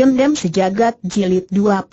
Dendam Sejagat Jilid 21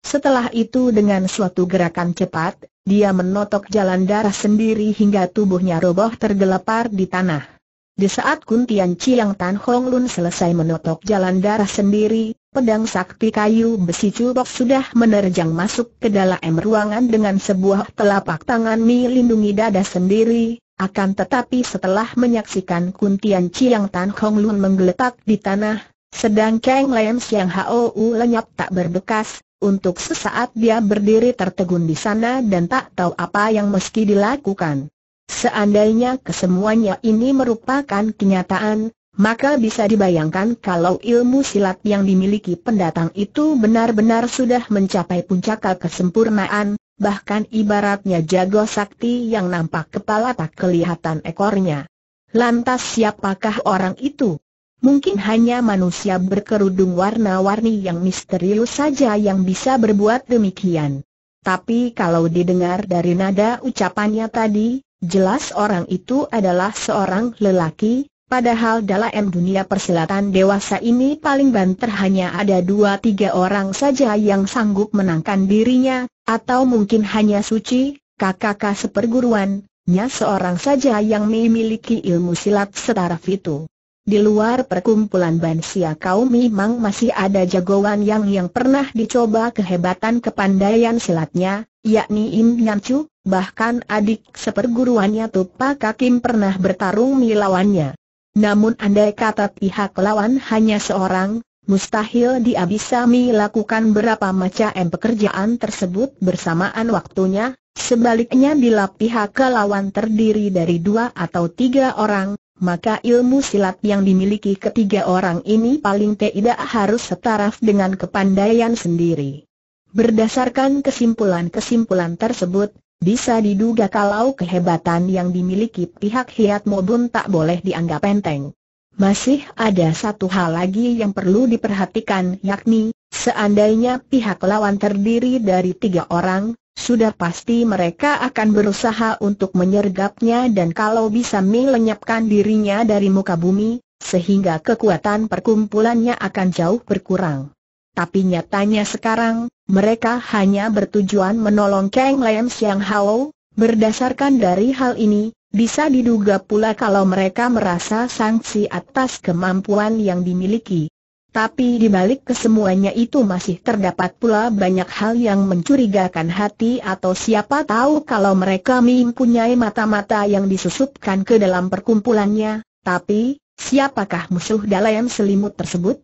Setelah itu dengan suatu gerakan cepat, dia menotok jalan darah sendiri hingga tubuhnya roboh tergelepar di tanah. Di saat Kuntian Chiang Tan Hong Lun selesai menotok jalan darah sendiri, pedang sakti kayu besi curok sudah menerjang masuk ke dalam ruangan dengan sebuah telapak tangan melindungi dada sendiri, akan tetapi setelah menyaksikan Kuntian Chiang Tan Hong Lun menggeletak di tanah, sedang Kang Lam Siang Hou lenyap tak berbekas, untuk sesaat dia berdiri tertegun di sana dan tak tahu apa yang meski dilakukan. Seandainya kesemuanya ini merupakan kenyataan, maka bisa dibayangkan kalau ilmu silat yang dimiliki pendatang itu benar-benar sudah mencapai puncak kesempurnaan, bahkan ibaratnya jago sakti yang nampak kepala tak kelihatan ekornya. Lantas siapakah orang itu? Mungkin hanya manusia berkerudung warna-warni yang misterius saja yang bisa berbuat demikian. Tapi kalau didengar dari nada ucapannya tadi, jelas orang itu adalah seorang lelaki, Padahal dalam dunia persilatan dewasa ini paling banter hanya ada dua tiga orang saja yang sanggup menangkan dirinya, atau mungkin hanya suci, kakak seperguruan,nya seorang saja yang memiliki ilmu silat setara itu. Di luar perkumpulan Bansia kaum memang masih ada jagoan yang yang pernah dicoba kehebatan kepandaian silatnya, yakni Im Nyancu, bahkan adik seperguruannya Tupak Kakim pernah bertarung melawannya. Namun andai kata pihak lawan hanya seorang, mustahil dia bisa melakukan berapa macam pekerjaan tersebut bersamaan waktunya, sebaliknya bila pihak lawan terdiri dari dua atau tiga orang, maka ilmu silat yang dimiliki ketiga orang ini paling tidak harus setaraf dengan kepandaian sendiri. Berdasarkan kesimpulan-kesimpulan tersebut, bisa diduga kalau kehebatan yang dimiliki pihak Hiat Mobun tak boleh dianggap enteng. Masih ada satu hal lagi yang perlu diperhatikan yakni, Seandainya pihak lawan terdiri dari tiga orang, sudah pasti mereka akan berusaha untuk menyergapnya dan kalau bisa melenyapkan dirinya dari muka bumi, sehingga kekuatan perkumpulannya akan jauh berkurang. Tapi nyatanya sekarang, mereka hanya bertujuan menolong Kang Lam Siang Hao, berdasarkan dari hal ini, bisa diduga pula kalau mereka merasa sanksi atas kemampuan yang dimiliki. Tapi di balik kesemuanya itu masih terdapat pula banyak hal yang mencurigakan hati atau siapa tahu kalau mereka mempunyai mata-mata yang disusupkan ke dalam perkumpulannya, tapi, siapakah musuh dalam selimut tersebut?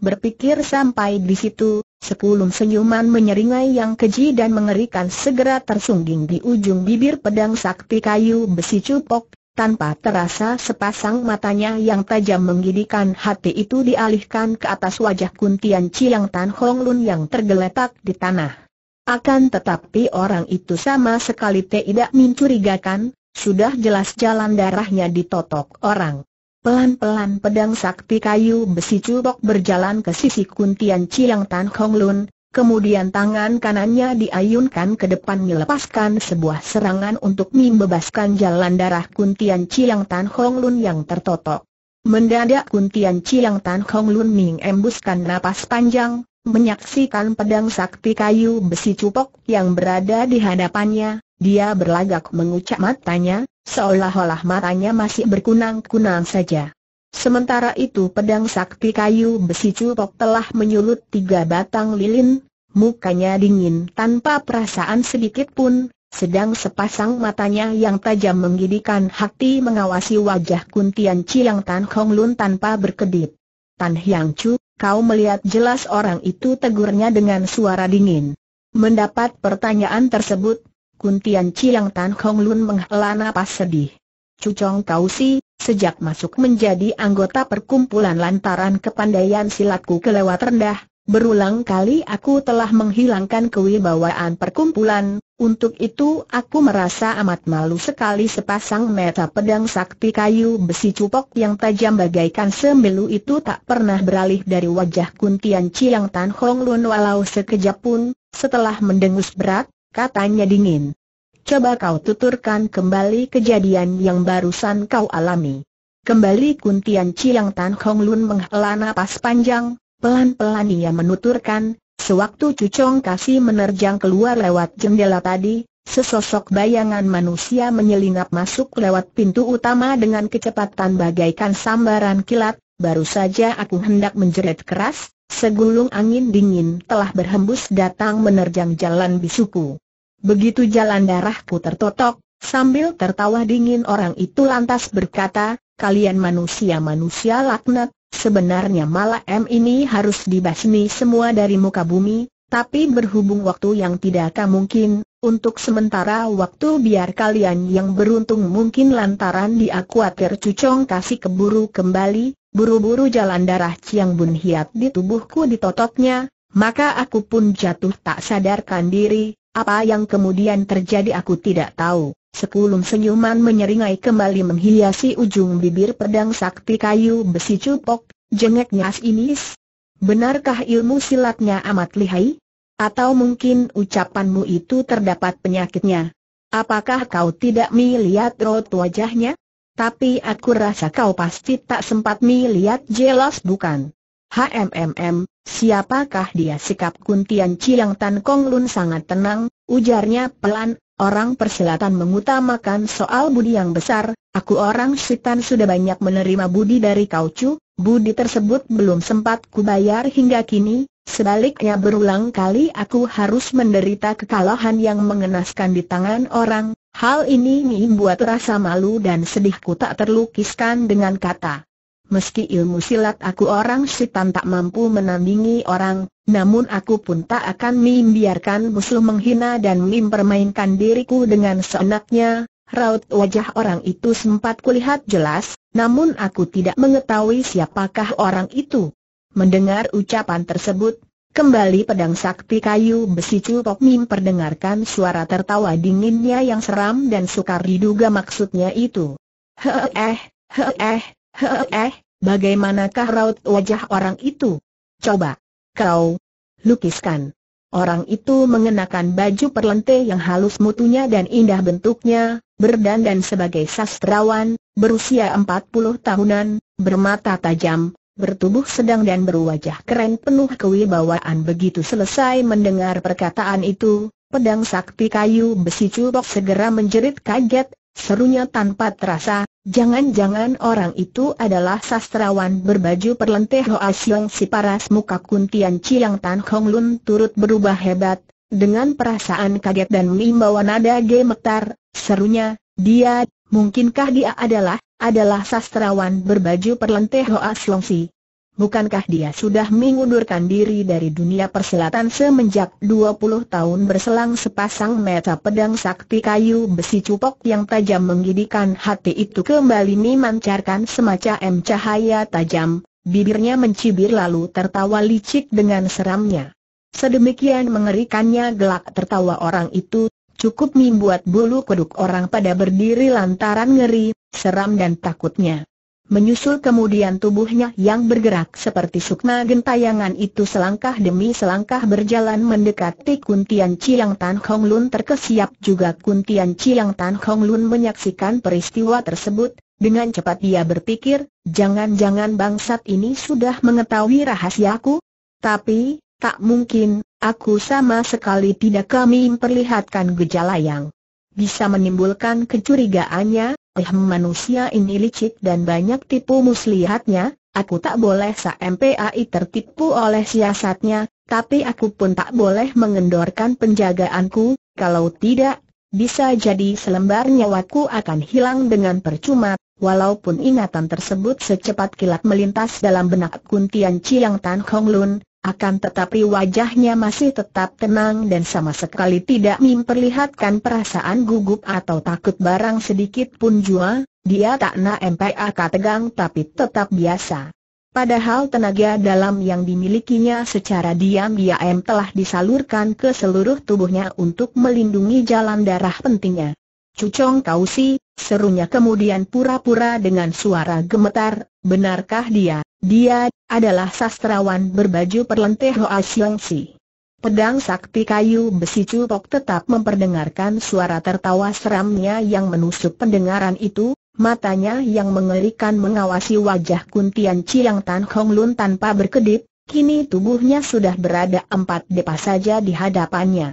Berpikir sampai di situ, sepuluh senyuman menyeringai yang keji dan mengerikan segera tersungging di ujung bibir pedang sakti kayu besi cupok, tanpa terasa sepasang matanya yang tajam menggidikan hati itu dialihkan ke atas wajah Kuntian Chiang Tan Hong Lun yang tergeletak di tanah. Akan tetapi orang itu sama sekali tidak mencurigakan, sudah jelas jalan darahnya ditotok orang. Pelan-pelan pedang sakti kayu besi curok berjalan ke sisi Kuntian Chiang Tan Hong Lun, Kemudian tangan kanannya diayunkan ke depan melepaskan sebuah serangan untuk membebaskan jalan darah Kuntian Chiang Tan Hong Lun yang tertotok. Mendadak Kuntian Chiang Tan Hong Lun mengembuskan embuskan napas panjang, menyaksikan pedang sakti kayu besi cupok yang berada di hadapannya, dia berlagak mengucap matanya, seolah-olah matanya masih berkunang-kunang saja. Sementara itu pedang sakti kayu besi cupok telah menyulut tiga batang lilin, mukanya dingin tanpa perasaan sedikit pun, sedang sepasang matanya yang tajam menggidikan hati mengawasi wajah Kuntian Chiang Tan Hong Lun tanpa berkedip. Tan Hyang Chu, kau melihat jelas orang itu tegurnya dengan suara dingin. Mendapat pertanyaan tersebut, Kuntian Chiang Tan Hong Lun menghela napas sedih. Cucong kau sih. Sejak masuk menjadi anggota perkumpulan lantaran kepandaian silatku kelewat rendah, berulang kali aku telah menghilangkan kewibawaan perkumpulan, untuk itu aku merasa amat malu sekali sepasang meta pedang sakti kayu besi cupok yang tajam bagaikan semilu itu tak pernah beralih dari wajah kuntian Ciang Tan Hong Lun walau sekejap pun, setelah mendengus berat, katanya dingin. Coba kau tuturkan kembali kejadian yang barusan kau alami. Kembali Kuntian Chiang Tan Hong Lun menghela napas panjang, pelan-pelan ia menuturkan, sewaktu Cucong Kasih menerjang keluar lewat jendela tadi, Sesosok bayangan manusia menyelinap masuk lewat pintu utama dengan kecepatan bagaikan sambaran kilat, baru saja aku hendak menjerit keras, segulung angin dingin telah berhembus datang menerjang jalan bisuku. Begitu jalan darahku tertotok, sambil tertawa dingin orang itu lantas berkata, kalian manusia-manusia laknat, sebenarnya malah M ini harus dibasmi semua dari muka bumi, tapi berhubung waktu yang tidak mungkin, untuk sementara waktu biar kalian yang beruntung mungkin lantaran dia khawatir cucong kasih keburu kembali, buru-buru jalan darah Ciang Bun Hiat di tubuhku ditototnya, maka aku pun jatuh tak sadarkan diri, apa yang kemudian terjadi aku tidak tahu. Sekulum senyuman menyeringai kembali menghiasi ujung bibir pedang sakti kayu besi cupok, jengek asinis. Benarkah ilmu silatnya amat lihai? Atau mungkin ucapanmu itu terdapat penyakitnya? Apakah kau tidak melihat rot wajahnya? Tapi aku rasa kau pasti tak sempat melihat jelas bukan? HMMM, siapakah dia sikap Kuntian Chiang Tan Kong Lun sangat tenang, ujarnya pelan, orang persilatan mengutamakan soal budi yang besar, aku orang sitan sudah banyak menerima budi dari kau cu, budi tersebut belum sempat kubayar hingga kini, sebaliknya berulang kali aku harus menderita kekalahan yang mengenaskan di tangan orang, hal ini membuat rasa malu dan sedihku tak terlukiskan dengan kata. Meski ilmu silat aku orang sih tak mampu menandingi orang, namun aku pun tak akan membiarkan musuh menghina dan mempermainkan diriku dengan seenaknya. Raut wajah orang itu sempat kulihat jelas, namun aku tidak mengetahui siapakah orang itu. Mendengar ucapan tersebut, kembali pedang sakti kayu besi cupok Mim perdengarkan suara tertawa dinginnya yang seram dan sukar diduga maksudnya itu. Heeh, heeh. Eh, bagaimanakah raut wajah orang itu? Coba, kau lukiskan. Orang itu mengenakan baju perlente yang halus mutunya dan indah bentuknya, berdandan sebagai sastrawan, berusia empat puluh tahunan, bermata tajam, bertubuh sedang dan berwajah keren penuh kewibawaan begitu selesai mendengar perkataan itu, pedang sakti kayu besi cubok segera menjerit kaget, Serunya tanpa terasa, jangan-jangan orang itu adalah sastrawan berbaju perlenteh Hoa Siong Si Paras muka kuntian cilang Tan Hong Lun turut berubah hebat, dengan perasaan kaget dan mimbawa nada gemetar, serunya, dia, mungkinkah dia adalah, adalah sastrawan berbaju perlenteh Hoa Siong Si bukankah dia sudah mengundurkan diri dari dunia perselatan semenjak 20 tahun berselang sepasang mata pedang sakti kayu besi cupok yang tajam menggidikan hati itu kembali memancarkan semacam cahaya tajam, bibirnya mencibir lalu tertawa licik dengan seramnya. Sedemikian mengerikannya gelak tertawa orang itu, cukup membuat bulu kuduk orang pada berdiri lantaran ngeri, seram dan takutnya. Menyusul kemudian tubuhnya yang bergerak seperti sukma gentayangan itu selangkah demi selangkah berjalan mendekati Kuntian Chiang Tan Hong Lun terkesiap juga Kuntian Chiang Tan Hong Lun menyaksikan peristiwa tersebut, dengan cepat dia berpikir, jangan-jangan bangsat ini sudah mengetahui rahasiaku? Tapi, tak mungkin, aku sama sekali tidak kami memperlihatkan gejala yang bisa menimbulkan kecurigaannya, Ehm manusia ini licik dan banyak tipu muslihatnya, aku tak boleh sampai MPAI tertipu oleh siasatnya, tapi aku pun tak boleh mengendorkan penjagaanku, kalau tidak, bisa jadi selembar nyawaku akan hilang dengan percuma, walaupun ingatan tersebut secepat kilat melintas dalam benak Kuntian Chiang Tan Hong Lun, akan tetapi wajahnya masih tetap tenang dan sama sekali tidak memperlihatkan perasaan gugup atau takut barang sedikit pun jua, dia tak nak MPAK tegang tapi tetap biasa. Padahal tenaga dalam yang dimilikinya secara diam-diam telah disalurkan ke seluruh tubuhnya untuk melindungi jalan darah pentingnya. Cucong kau si, serunya kemudian pura-pura dengan suara gemetar, benarkah dia? Dia adalah sastrawan berbaju perlenteh Hoa Si. Pedang sakti kayu besi cupok tetap memperdengarkan suara tertawa seramnya yang menusuk pendengaran itu, matanya yang mengerikan mengawasi wajah Kuntian Chiang Tan Hong Lun tanpa berkedip, kini tubuhnya sudah berada empat depa saja di hadapannya.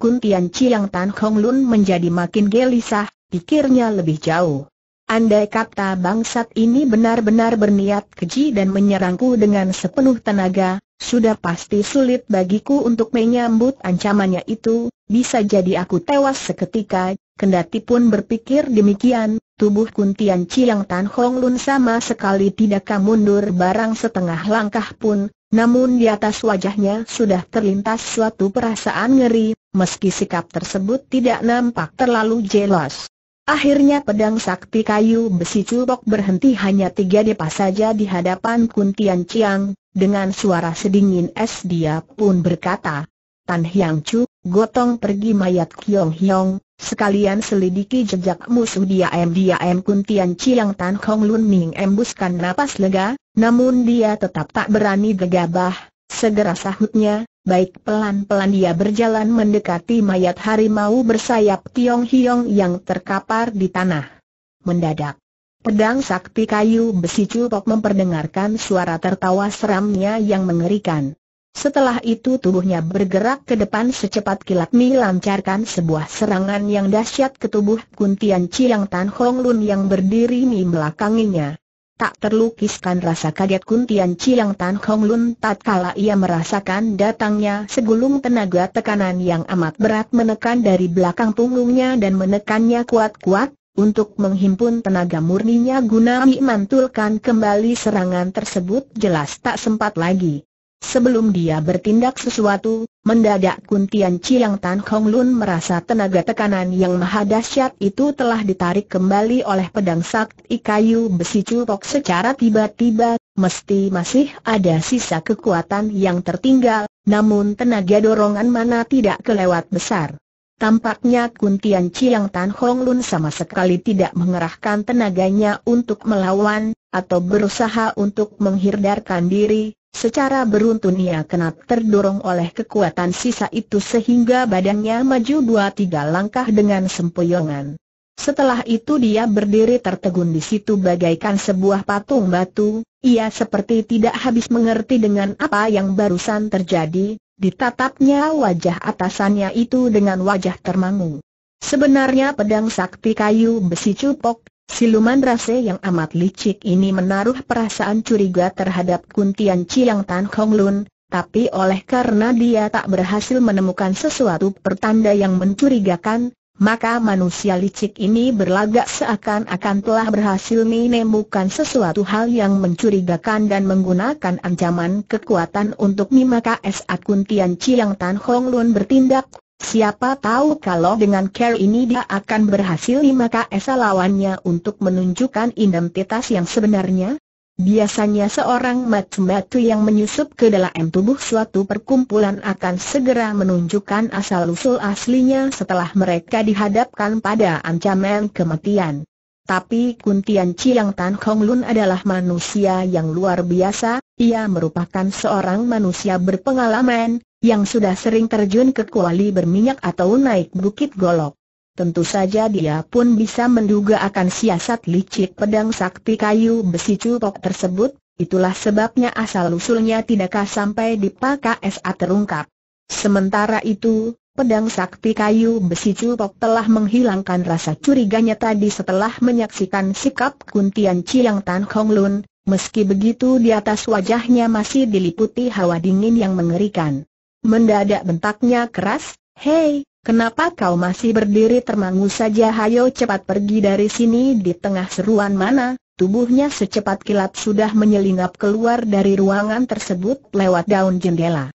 Kuntian Chiang Tan Hong Lun menjadi makin gelisah, pikirnya lebih jauh. Andai kata bangsat ini benar-benar berniat keji dan menyerangku dengan sepenuh tenaga, sudah pasti sulit bagiku untuk menyambut ancamannya itu, bisa jadi aku tewas seketika, kendati pun berpikir demikian, tubuh Kuntian Chiang Tan Hong Lun sama sekali tidak mundur barang setengah langkah pun, namun di atas wajahnya sudah terlintas suatu perasaan ngeri, meski sikap tersebut tidak nampak terlalu jelas. Akhirnya pedang sakti kayu besi culbok berhenti hanya tiga depas saja di hadapan Kuntian Chiang, dengan suara sedingin es dia pun berkata, Tan Hyang Chu, gotong pergi mayat Kiong Hiong, sekalian selidiki jejak musuh dia dia M Kuntian Chiang Tan Hong Lun Ming embuskan napas lega, namun dia tetap tak berani gegabah, segera sahutnya, Baik pelan-pelan dia berjalan mendekati mayat harimau bersayap Tiong Hiong yang terkapar di tanah. Mendadak, pedang sakti kayu besi cupok memperdengarkan suara tertawa seramnya yang mengerikan. Setelah itu tubuhnya bergerak ke depan secepat kilat lancarkan sebuah serangan yang dahsyat ke tubuh Kuntian Chiang Tan Hong Lun yang berdiri di belakanginya tak terlukiskan rasa kaget Kun Tian yang Tan Hong Lun tatkala ia merasakan datangnya segulung tenaga tekanan yang amat berat menekan dari belakang punggungnya dan menekannya kuat-kuat, untuk menghimpun tenaga murninya guna memantulkan kembali serangan tersebut jelas tak sempat lagi. Sebelum dia bertindak sesuatu, mendadak Kuntian Chiang Tan Kong Lun merasa tenaga tekanan yang maha dahsyat itu telah ditarik kembali oleh pedang sakti kayu besi cupok secara tiba-tiba, mesti masih ada sisa kekuatan yang tertinggal, namun tenaga dorongan mana tidak kelewat besar. Tampaknya Kuntian Chiang Tan Hong Lun sama sekali tidak mengerahkan tenaganya untuk melawan, atau berusaha untuk menghindarkan diri, Secara beruntun ia kena terdorong oleh kekuatan sisa itu sehingga badannya maju dua tiga langkah dengan sempoyongan. Setelah itu dia berdiri tertegun di situ bagaikan sebuah patung batu, ia seperti tidak habis mengerti dengan apa yang barusan terjadi, ditatapnya wajah atasannya itu dengan wajah termangu. Sebenarnya pedang sakti kayu besi cupok, Siluman rase yang amat licik ini menaruh perasaan curiga terhadap Kuntian Chiang Tan Hong Lun, tapi oleh karena dia tak berhasil menemukan sesuatu pertanda yang mencurigakan, maka manusia licik ini berlagak seakan-akan telah berhasil menemukan sesuatu hal yang mencurigakan dan menggunakan ancaman kekuatan untuk Mimaka S. Kuntian Chiang Tan Hong Lun bertindak Siapa tahu kalau dengan care ini dia akan berhasil maka esa lawannya untuk menunjukkan identitas yang sebenarnya? Biasanya seorang matu-matu yang menyusup ke dalam tubuh suatu perkumpulan akan segera menunjukkan asal-usul aslinya setelah mereka dihadapkan pada ancaman kematian. Tapi Kuntian Chiang Tan Hong Lun adalah manusia yang luar biasa, ia merupakan seorang manusia berpengalaman, yang sudah sering terjun ke kuali berminyak atau naik bukit golok. Tentu saja dia pun bisa menduga akan siasat licik pedang sakti kayu besi cupok tersebut, itulah sebabnya asal-usulnya tidakkah sampai di PKSA terungkap. Sementara itu, Pedang sakti kayu besi cupok telah menghilangkan rasa curiganya tadi setelah menyaksikan sikap Kuntian Chiang Tan Hong Lun, meski begitu di atas wajahnya masih diliputi hawa dingin yang mengerikan. Mendadak bentaknya keras, hei, kenapa kau masih berdiri termangu saja hayo cepat pergi dari sini di tengah seruan mana, tubuhnya secepat kilat sudah menyelinap keluar dari ruangan tersebut lewat daun jendela.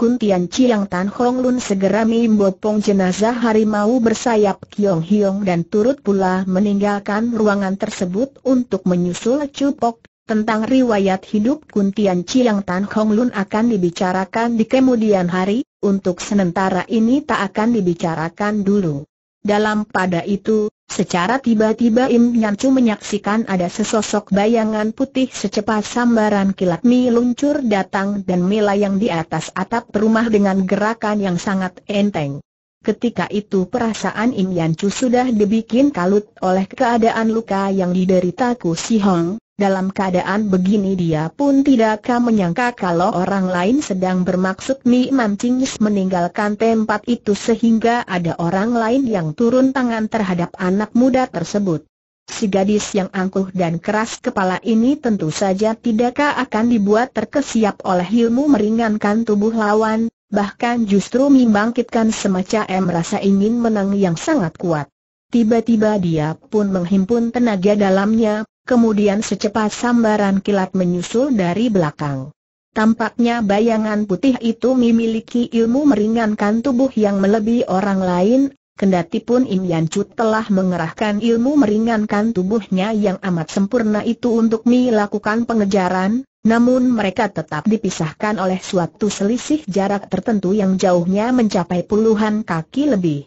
Kuntian Chiang Tan Hong Lun segera membopong jenazah harimau bersayap Kiong Hiong dan turut pula meninggalkan ruangan tersebut untuk menyusul Cupok, tentang riwayat hidup Kuntian Chiang Tan Hong Lun akan dibicarakan di kemudian hari, untuk sementara ini tak akan dibicarakan dulu. Dalam pada itu, secara tiba-tiba Im Nyan Chu menyaksikan ada sesosok bayangan putih secepat sambaran kilat Mi luncur datang dan melayang di atas atap rumah dengan gerakan yang sangat enteng. Ketika itu perasaan Im Yan Chu sudah dibikin kalut oleh keadaan luka yang dideritaku Ku Si Hong, dalam keadaan begini dia pun tidakkah menyangka kalau orang lain sedang bermaksud Mi Mancingis meninggalkan tempat itu sehingga ada orang lain yang turun tangan terhadap anak muda tersebut. Si gadis yang angkuh dan keras kepala ini tentu saja tidakkah akan dibuat terkesiap oleh ilmu meringankan tubuh lawan, bahkan justru membangkitkan semacam rasa ingin menang yang sangat kuat. Tiba-tiba dia pun menghimpun tenaga dalamnya, kemudian secepat sambaran kilat menyusul dari belakang. Tampaknya bayangan putih itu memiliki ilmu meringankan tubuh yang melebihi orang lain, kendati pun Im Yan Chu telah mengerahkan ilmu meringankan tubuhnya yang amat sempurna itu untuk melakukan pengejaran, namun mereka tetap dipisahkan oleh suatu selisih jarak tertentu yang jauhnya mencapai puluhan kaki lebih.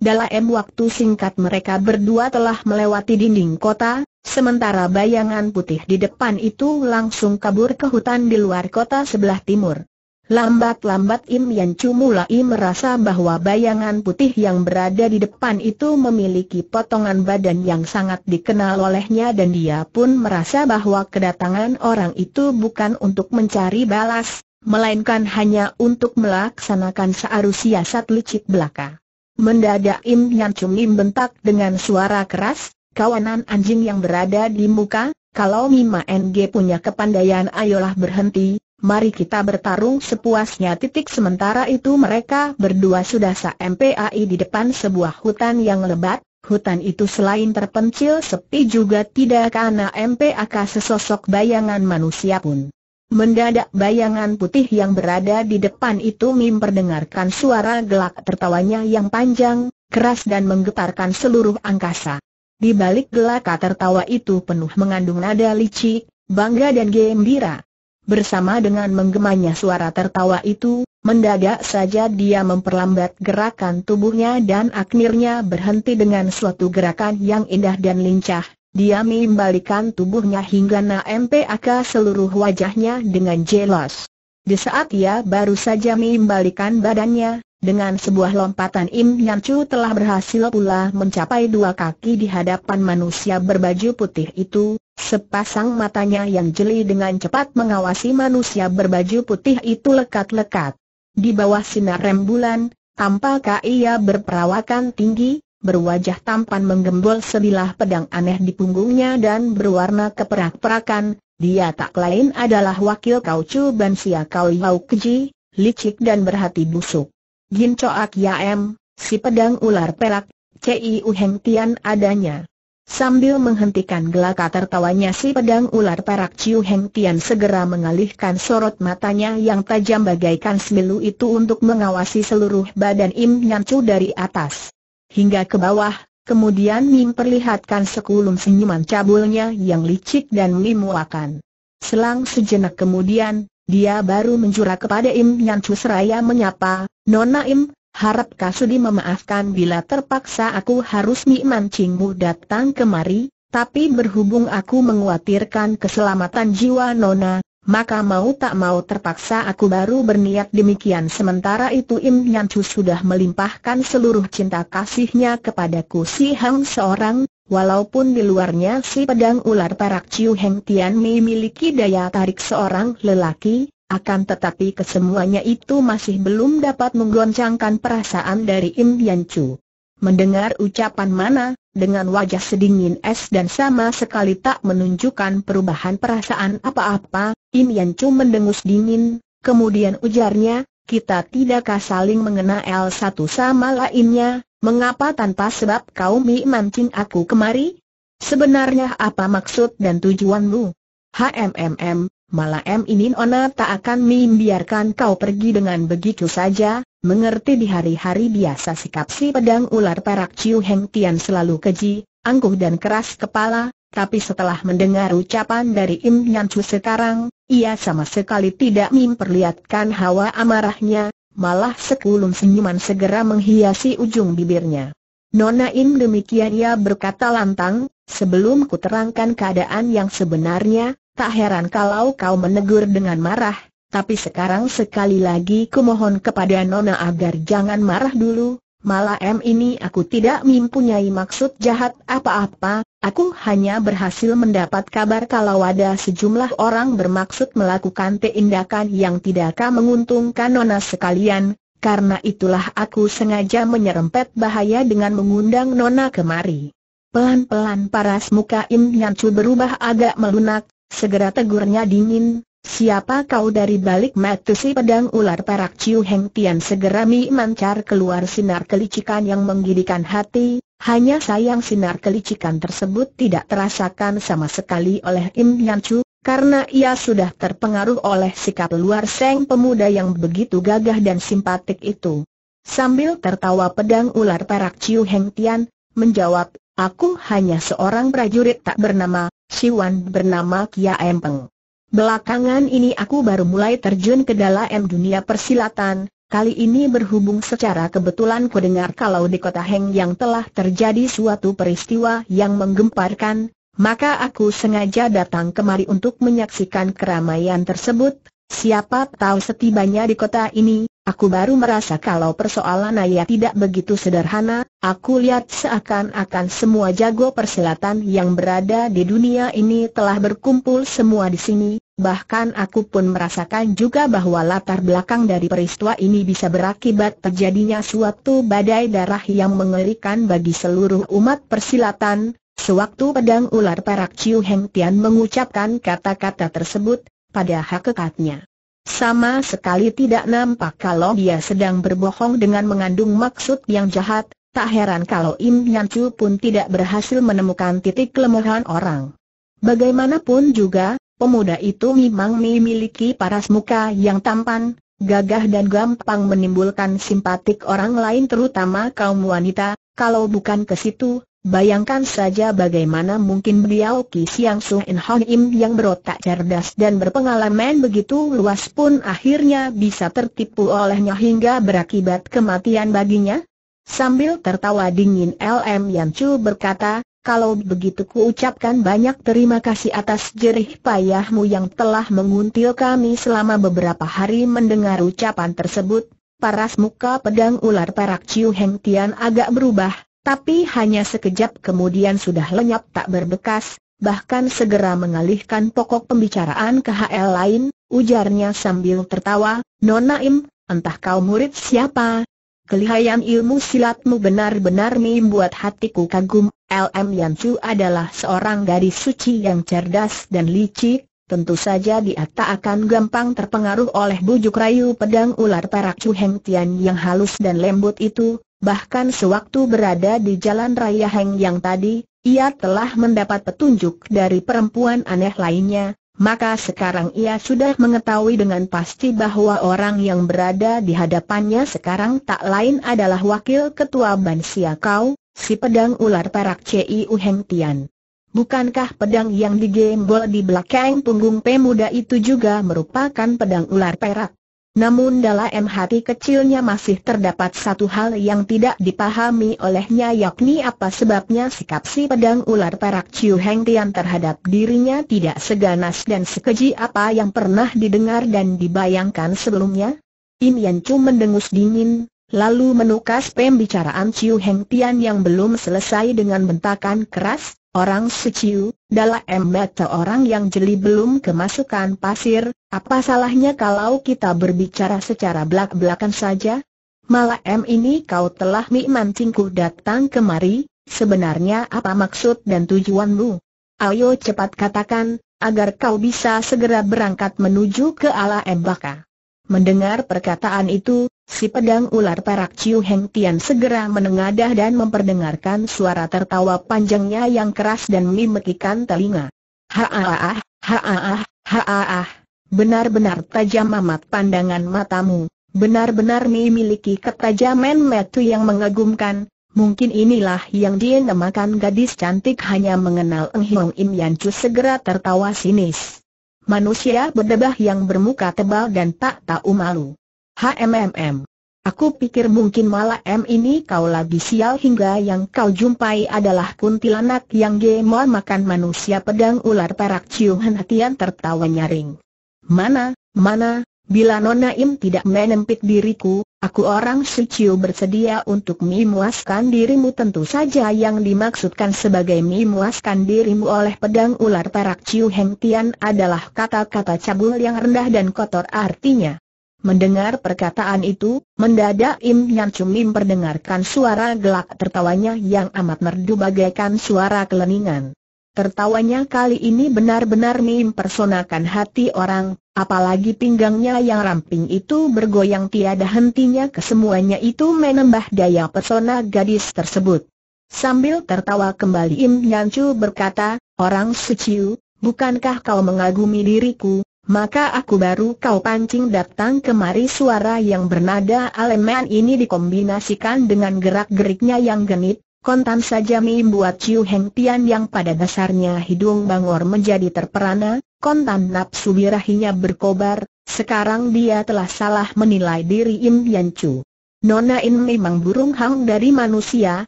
Dalam waktu singkat mereka berdua telah melewati dinding kota, sementara bayangan putih di depan itu langsung kabur ke hutan di luar kota sebelah timur. Lambat-lambat Im Yan Chu mulai merasa bahwa bayangan putih yang berada di depan itu memiliki potongan badan yang sangat dikenal olehnya dan dia pun merasa bahwa kedatangan orang itu bukan untuk mencari balas, melainkan hanya untuk melaksanakan searus siasat licik belaka. Mendadak Im Yan im bentak dengan suara keras, kawanan anjing yang berada di muka, kalau Mima NG punya kepandaian ayolah berhenti, mari kita bertarung sepuasnya titik sementara itu mereka berdua sudah sampai di depan sebuah hutan yang lebat, Hutan itu selain terpencil sepi juga tidak karena MPAK sesosok bayangan manusia pun. Mendadak bayangan putih yang berada di depan itu memperdengarkan suara gelak tertawanya yang panjang, keras dan menggetarkan seluruh angkasa. Di balik gelak tertawa itu penuh mengandung nada licik, bangga dan gembira. Bersama dengan menggemanya suara tertawa itu, mendadak saja dia memperlambat gerakan tubuhnya dan akhirnya berhenti dengan suatu gerakan yang indah dan lincah, dia mengembalikan tubuhnya hingga NMPAK seluruh wajahnya dengan jelas. Di saat ia baru saja mengembalikan badannya, dengan sebuah lompatan Im Nyan Chu telah berhasil pula mencapai dua kaki di hadapan manusia berbaju putih itu, sepasang matanya yang jeli dengan cepat mengawasi manusia berbaju putih itu lekat-lekat. Di bawah sinar rembulan, tampak ia berperawakan tinggi, berwajah tampan menggembol sebilah pedang aneh di punggungnya dan berwarna keperak-perakan, dia tak lain adalah wakil Kau Chu Ban Sia Kau Yau Keji, licik dan berhati busuk. Gin Coak ya Em, si pedang ular pelak, Ci Uheng Tian adanya. Sambil menghentikan gelak tertawanya si pedang ular perak Ciu Heng Tian segera mengalihkan sorot matanya yang tajam bagaikan semilu itu untuk mengawasi seluruh badan Im Nyan Chu dari atas hingga ke bawah, kemudian Mim perlihatkan sekulum senyuman cabulnya yang licik dan memuakan. Selang sejenak kemudian, dia baru menjura kepada Im Nyancu seraya menyapa, Nona Im, harap Kasudi memaafkan bila terpaksa aku harus mancingmu datang kemari, tapi berhubung aku menguatirkan keselamatan jiwa Nona, maka mau tak mau terpaksa aku baru berniat demikian sementara itu Im Nyan Chu sudah melimpahkan seluruh cinta kasihnya kepadaku si Hang seorang, walaupun di luarnya si pedang ular parak Chiu Heng Tian memiliki daya tarik seorang lelaki, akan tetapi kesemuanya itu masih belum dapat menggoncangkan perasaan dari Im Nyan Chu. Mendengar ucapan mana, dengan wajah sedingin es dan sama sekali tak menunjukkan perubahan perasaan apa-apa, Im Yan Chu mendengus dingin, kemudian ujarnya, kita tidakkah saling mengenal satu sama lainnya, mengapa tanpa sebab kau mi mancing aku kemari? Sebenarnya apa maksud dan tujuanmu? HMMM, malah M. Inin Ona tak akan membiarkan kau pergi dengan begitu saja, mengerti di hari-hari biasa sikap si pedang ular perak Ciu Heng Tian selalu keji, angkuh dan keras kepala, tapi setelah mendengar ucapan dari Im Nyan Chu sekarang, ia sama sekali tidak memperlihatkan hawa amarahnya, malah sekulum senyuman segera menghiasi ujung bibirnya. Nona Im demikian ia berkata lantang, sebelum kuterangkan keadaan yang sebenarnya, Tak heran kalau kau menegur dengan marah, tapi sekarang sekali lagi kumohon kepada Nona agar jangan marah dulu, Malah malam ini aku tidak mempunyai maksud jahat apa-apa, aku hanya berhasil mendapat kabar kalau ada sejumlah orang bermaksud melakukan tindakan yang tidakkah menguntungkan Nona sekalian, karena itulah aku sengaja menyerempet bahaya dengan mengundang Nona kemari. Pelan-pelan paras muka Im Nyancu berubah agak melunak, Segera tegurnya dingin, siapa kau dari balik mata si pedang ular perak Ciu Heng Tian segera mi mancar keluar sinar kelicikan yang menggidikan hati, hanya sayang sinar kelicikan tersebut tidak terasakan sama sekali oleh Im Yan Chu, karena ia sudah terpengaruh oleh sikap luar seng pemuda yang begitu gagah dan simpatik itu. Sambil tertawa pedang ular perak Ciu Heng Tian, menjawab Aku hanya seorang prajurit tak bernama, Siwan bernama Kia Empeng. Belakangan ini aku baru mulai terjun ke dalam dunia persilatan, Kali ini berhubung secara kebetulan ku dengar kalau di kota Heng yang telah terjadi suatu peristiwa yang menggemparkan, maka aku sengaja datang kemari untuk menyaksikan keramaian tersebut, siapa tahu setibanya di kota ini, Aku baru merasa kalau persoalan ayah ya tidak begitu sederhana, aku lihat seakan-akan semua jago persilatan yang berada di dunia ini telah berkumpul semua di sini, bahkan aku pun merasakan juga bahwa latar belakang dari peristiwa ini bisa berakibat terjadinya suatu badai darah yang mengerikan bagi seluruh umat persilatan. Sewaktu pedang ular perak Chiu Heng Tian mengucapkan kata-kata tersebut, pada hakikatnya. Sama sekali tidak nampak kalau dia sedang berbohong dengan mengandung maksud yang jahat, tak heran kalau Im Yan Chu pun tidak berhasil menemukan titik kelemahan orang. Bagaimanapun juga, pemuda itu memang memiliki paras muka yang tampan, gagah dan gampang menimbulkan simpatik orang lain terutama kaum wanita, kalau bukan ke situ, Bayangkan saja bagaimana mungkin beliau Ki Siang sung In Hong Im yang berotak cerdas dan berpengalaman begitu luas pun akhirnya bisa tertipu olehnya hingga berakibat kematian baginya? Sambil tertawa dingin LM Yan Chu berkata, kalau begitu ku ucapkan banyak terima kasih atas jerih payahmu yang telah menguntil kami selama beberapa hari mendengar ucapan tersebut. Paras muka pedang ular perak Chiu Heng Tian agak berubah, tapi hanya sekejap kemudian sudah lenyap tak berbekas, bahkan segera mengalihkan pokok pembicaraan ke HL lain, ujarnya sambil tertawa, Nonaim, entah kau murid siapa, Kelihayan ilmu silatmu benar-benar membuat hatiku kagum. LM Yan adalah seorang gadis suci yang cerdas dan licik. Tentu saja dia tak akan gampang terpengaruh oleh bujuk rayu pedang ular perak Chu Heng Tian yang halus dan lembut itu. Bahkan sewaktu berada di jalan raya Heng yang tadi, ia telah mendapat petunjuk dari perempuan aneh lainnya, maka sekarang ia sudah mengetahui dengan pasti bahwa orang yang berada di hadapannya sekarang tak lain adalah wakil ketua Bansia Kau, si pedang ular perak Ciu Heng Tian. Bukankah pedang yang digembol di belakang punggung pemuda itu juga merupakan pedang ular perak? Namun dalam hati kecilnya masih terdapat satu hal yang tidak dipahami olehnya yakni apa sebabnya sikap si pedang ular perak Chiu Heng Tian terhadap dirinya tidak seganas dan sekeji apa yang pernah didengar dan dibayangkan sebelumnya. Im Yan Chu mendengus dingin, lalu menukas pembicaraan Chiu Heng Tian yang belum selesai dengan bentakan keras, Orang seciu, dalam embat seorang yang jeli belum kemasukan pasir, apa salahnya kalau kita berbicara secara belak-belakan saja? Malah em ini kau telah mimancingku datang kemari, sebenarnya apa maksud dan tujuanmu? Ayo cepat katakan, agar kau bisa segera berangkat menuju ke Ala Embaka. Mendengar perkataan itu, Si pedang ular perak Chiu Heng Tian segera menengadah dan memperdengarkan suara tertawa panjangnya yang keras dan memekikan telinga. Haaah, haaah, haaah, benar-benar tajam amat pandangan matamu, benar-benar memiliki ketajaman metu yang mengagumkan, mungkin inilah yang dinamakan gadis cantik hanya mengenal Eng Hiong Im Yan Chu segera tertawa sinis. Manusia berdebah yang bermuka tebal dan tak tahu malu. HMMM. Aku pikir mungkin malah M ini kau lagi sial hingga yang kau jumpai adalah kuntilanak yang gemol makan manusia pedang ular perak ciuman hentian tertawa nyaring. Mana, mana, bila Nona Im tidak menempit diriku, aku orang suciu bersedia untuk memuaskan dirimu tentu saja yang dimaksudkan sebagai memuaskan dirimu oleh pedang ular perak ciuman hentian adalah kata-kata cabul yang rendah dan kotor artinya. Mendengar perkataan itu, mendadak Im Nyan Lim memperdengarkan suara gelak tertawanya yang amat merdu bagaikan suara keleningan. Tertawanya kali ini benar-benar mempersonakan hati orang, apalagi pinggangnya yang ramping itu bergoyang tiada hentinya kesemuanya itu menambah daya pesona gadis tersebut. Sambil tertawa kembali Im Nyan Chum berkata, Orang suciu, bukankah kau mengagumi diriku, maka aku baru kau pancing datang kemari suara yang bernada aleman ini dikombinasikan dengan gerak-geriknya yang genit, kontan saja membuat Chiu Heng Tian yang pada dasarnya hidung bangor menjadi terperana, kontan nafsu birahinya berkobar, sekarang dia telah salah menilai diri Im Yan Chu. Nona In memang burung hang dari manusia,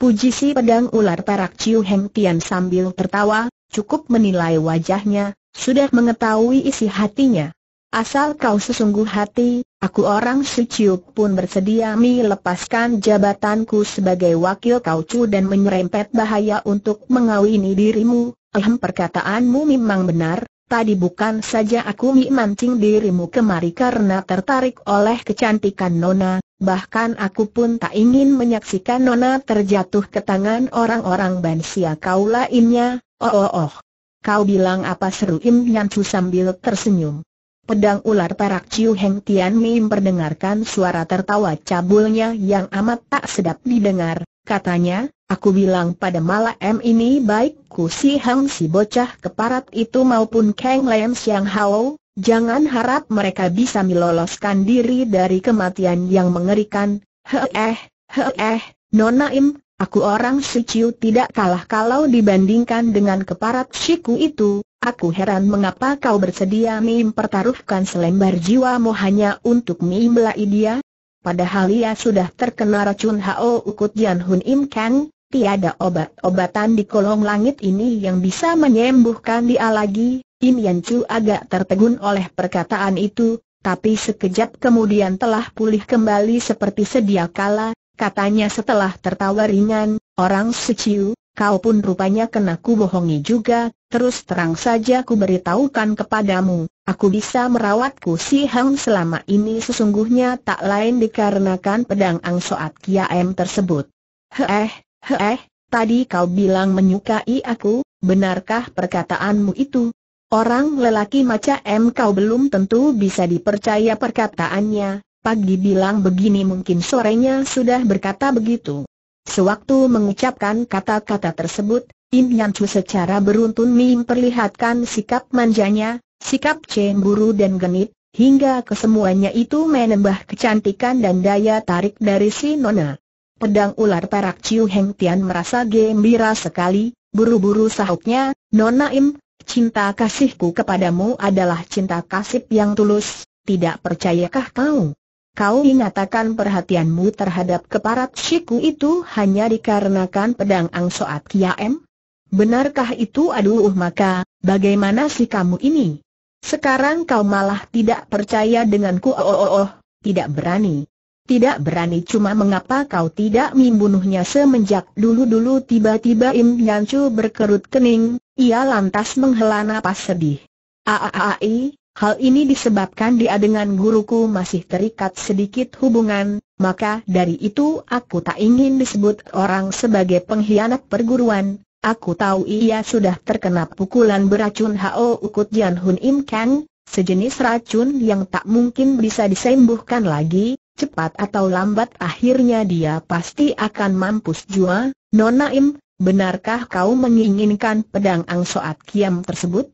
puji si pedang ular perak Chiu Heng Tian sambil tertawa, cukup menilai wajahnya, sudah mengetahui isi hatinya. Asal kau sesungguh hati, aku orang Suciuk pun bersedia melepaskan jabatanku sebagai wakil kau cu dan menyerempet bahaya untuk mengawini dirimu. Ehem perkataanmu memang benar, tadi bukan saja aku memancing dirimu kemari karena tertarik oleh kecantikan Nona, bahkan aku pun tak ingin menyaksikan Nona terjatuh ke tangan orang-orang bansia kau lainnya, oh oh oh. Kau bilang apa seru Im susah sambil tersenyum. Pedang ular perak Ciu Heng Tian Mi memperdengarkan suara tertawa cabulnya yang amat tak sedap didengar. Katanya, aku bilang pada malam ini baik ku si Hang si bocah keparat itu maupun Kang Lam Siang Hao, jangan harap mereka bisa meloloskan diri dari kematian yang mengerikan. Heh, heh, Nona Im, Aku orang Shiciu tidak kalah kalau dibandingkan dengan keparat Shiku itu, aku heran mengapa kau bersedia mempertaruhkan selembar jiwamu hanya untuk membelai dia? Padahal ia sudah terkena racun Hao Ukut Jian Hun Im Kang, tiada obat-obatan di kolong langit ini yang bisa menyembuhkan dia lagi. Im Yan Chu agak tertegun oleh perkataan itu, tapi sekejap kemudian telah pulih kembali seperti sedia kala, katanya setelah tertawa ringan, orang seciu, kau pun rupanya kena ku bohongi juga, terus terang saja ku beritahukan kepadamu, aku bisa merawatku si Hang selama ini sesungguhnya tak lain dikarenakan pedang Ang Soat m tersebut. Heeh, heeh, tadi kau bilang menyukai aku, benarkah perkataanmu itu? Orang lelaki macam kau belum tentu bisa dipercaya perkataannya, Pagi bilang begini mungkin sorenya sudah berkata begitu. Sewaktu mengucapkan kata-kata tersebut, Im Nyan Chu secara beruntun memperlihatkan sikap manjanya, sikap cemburu dan genit, hingga kesemuanya itu menambah kecantikan dan daya tarik dari si Nona. Pedang ular perak Chiu Heng Tian merasa gembira sekali, buru-buru sahutnya, Nona Im, cinta kasihku kepadamu adalah cinta kasih yang tulus, tidak percayakah kau? Kau ingatakan perhatianmu terhadap keparat siku itu hanya dikarenakan pedang Ang Kiam? Benarkah itu aduh maka, bagaimana sih kamu ini? Sekarang kau malah tidak percaya denganku oh oh oh, oh. tidak berani. Tidak berani cuma mengapa kau tidak membunuhnya semenjak dulu-dulu tiba-tiba Im Nyancu berkerut kening, ia lantas menghela napas sedih. Aaai, Hal ini disebabkan dia dengan guruku masih terikat sedikit hubungan, maka dari itu aku tak ingin disebut orang sebagai pengkhianat perguruan. Aku tahu ia sudah terkena pukulan beracun Hao Ukut Jian Hun Im Kang, sejenis racun yang tak mungkin bisa disembuhkan lagi, cepat atau lambat akhirnya dia pasti akan mampus jua. Nona Im, benarkah kau menginginkan pedang Ang Soat Kiam tersebut?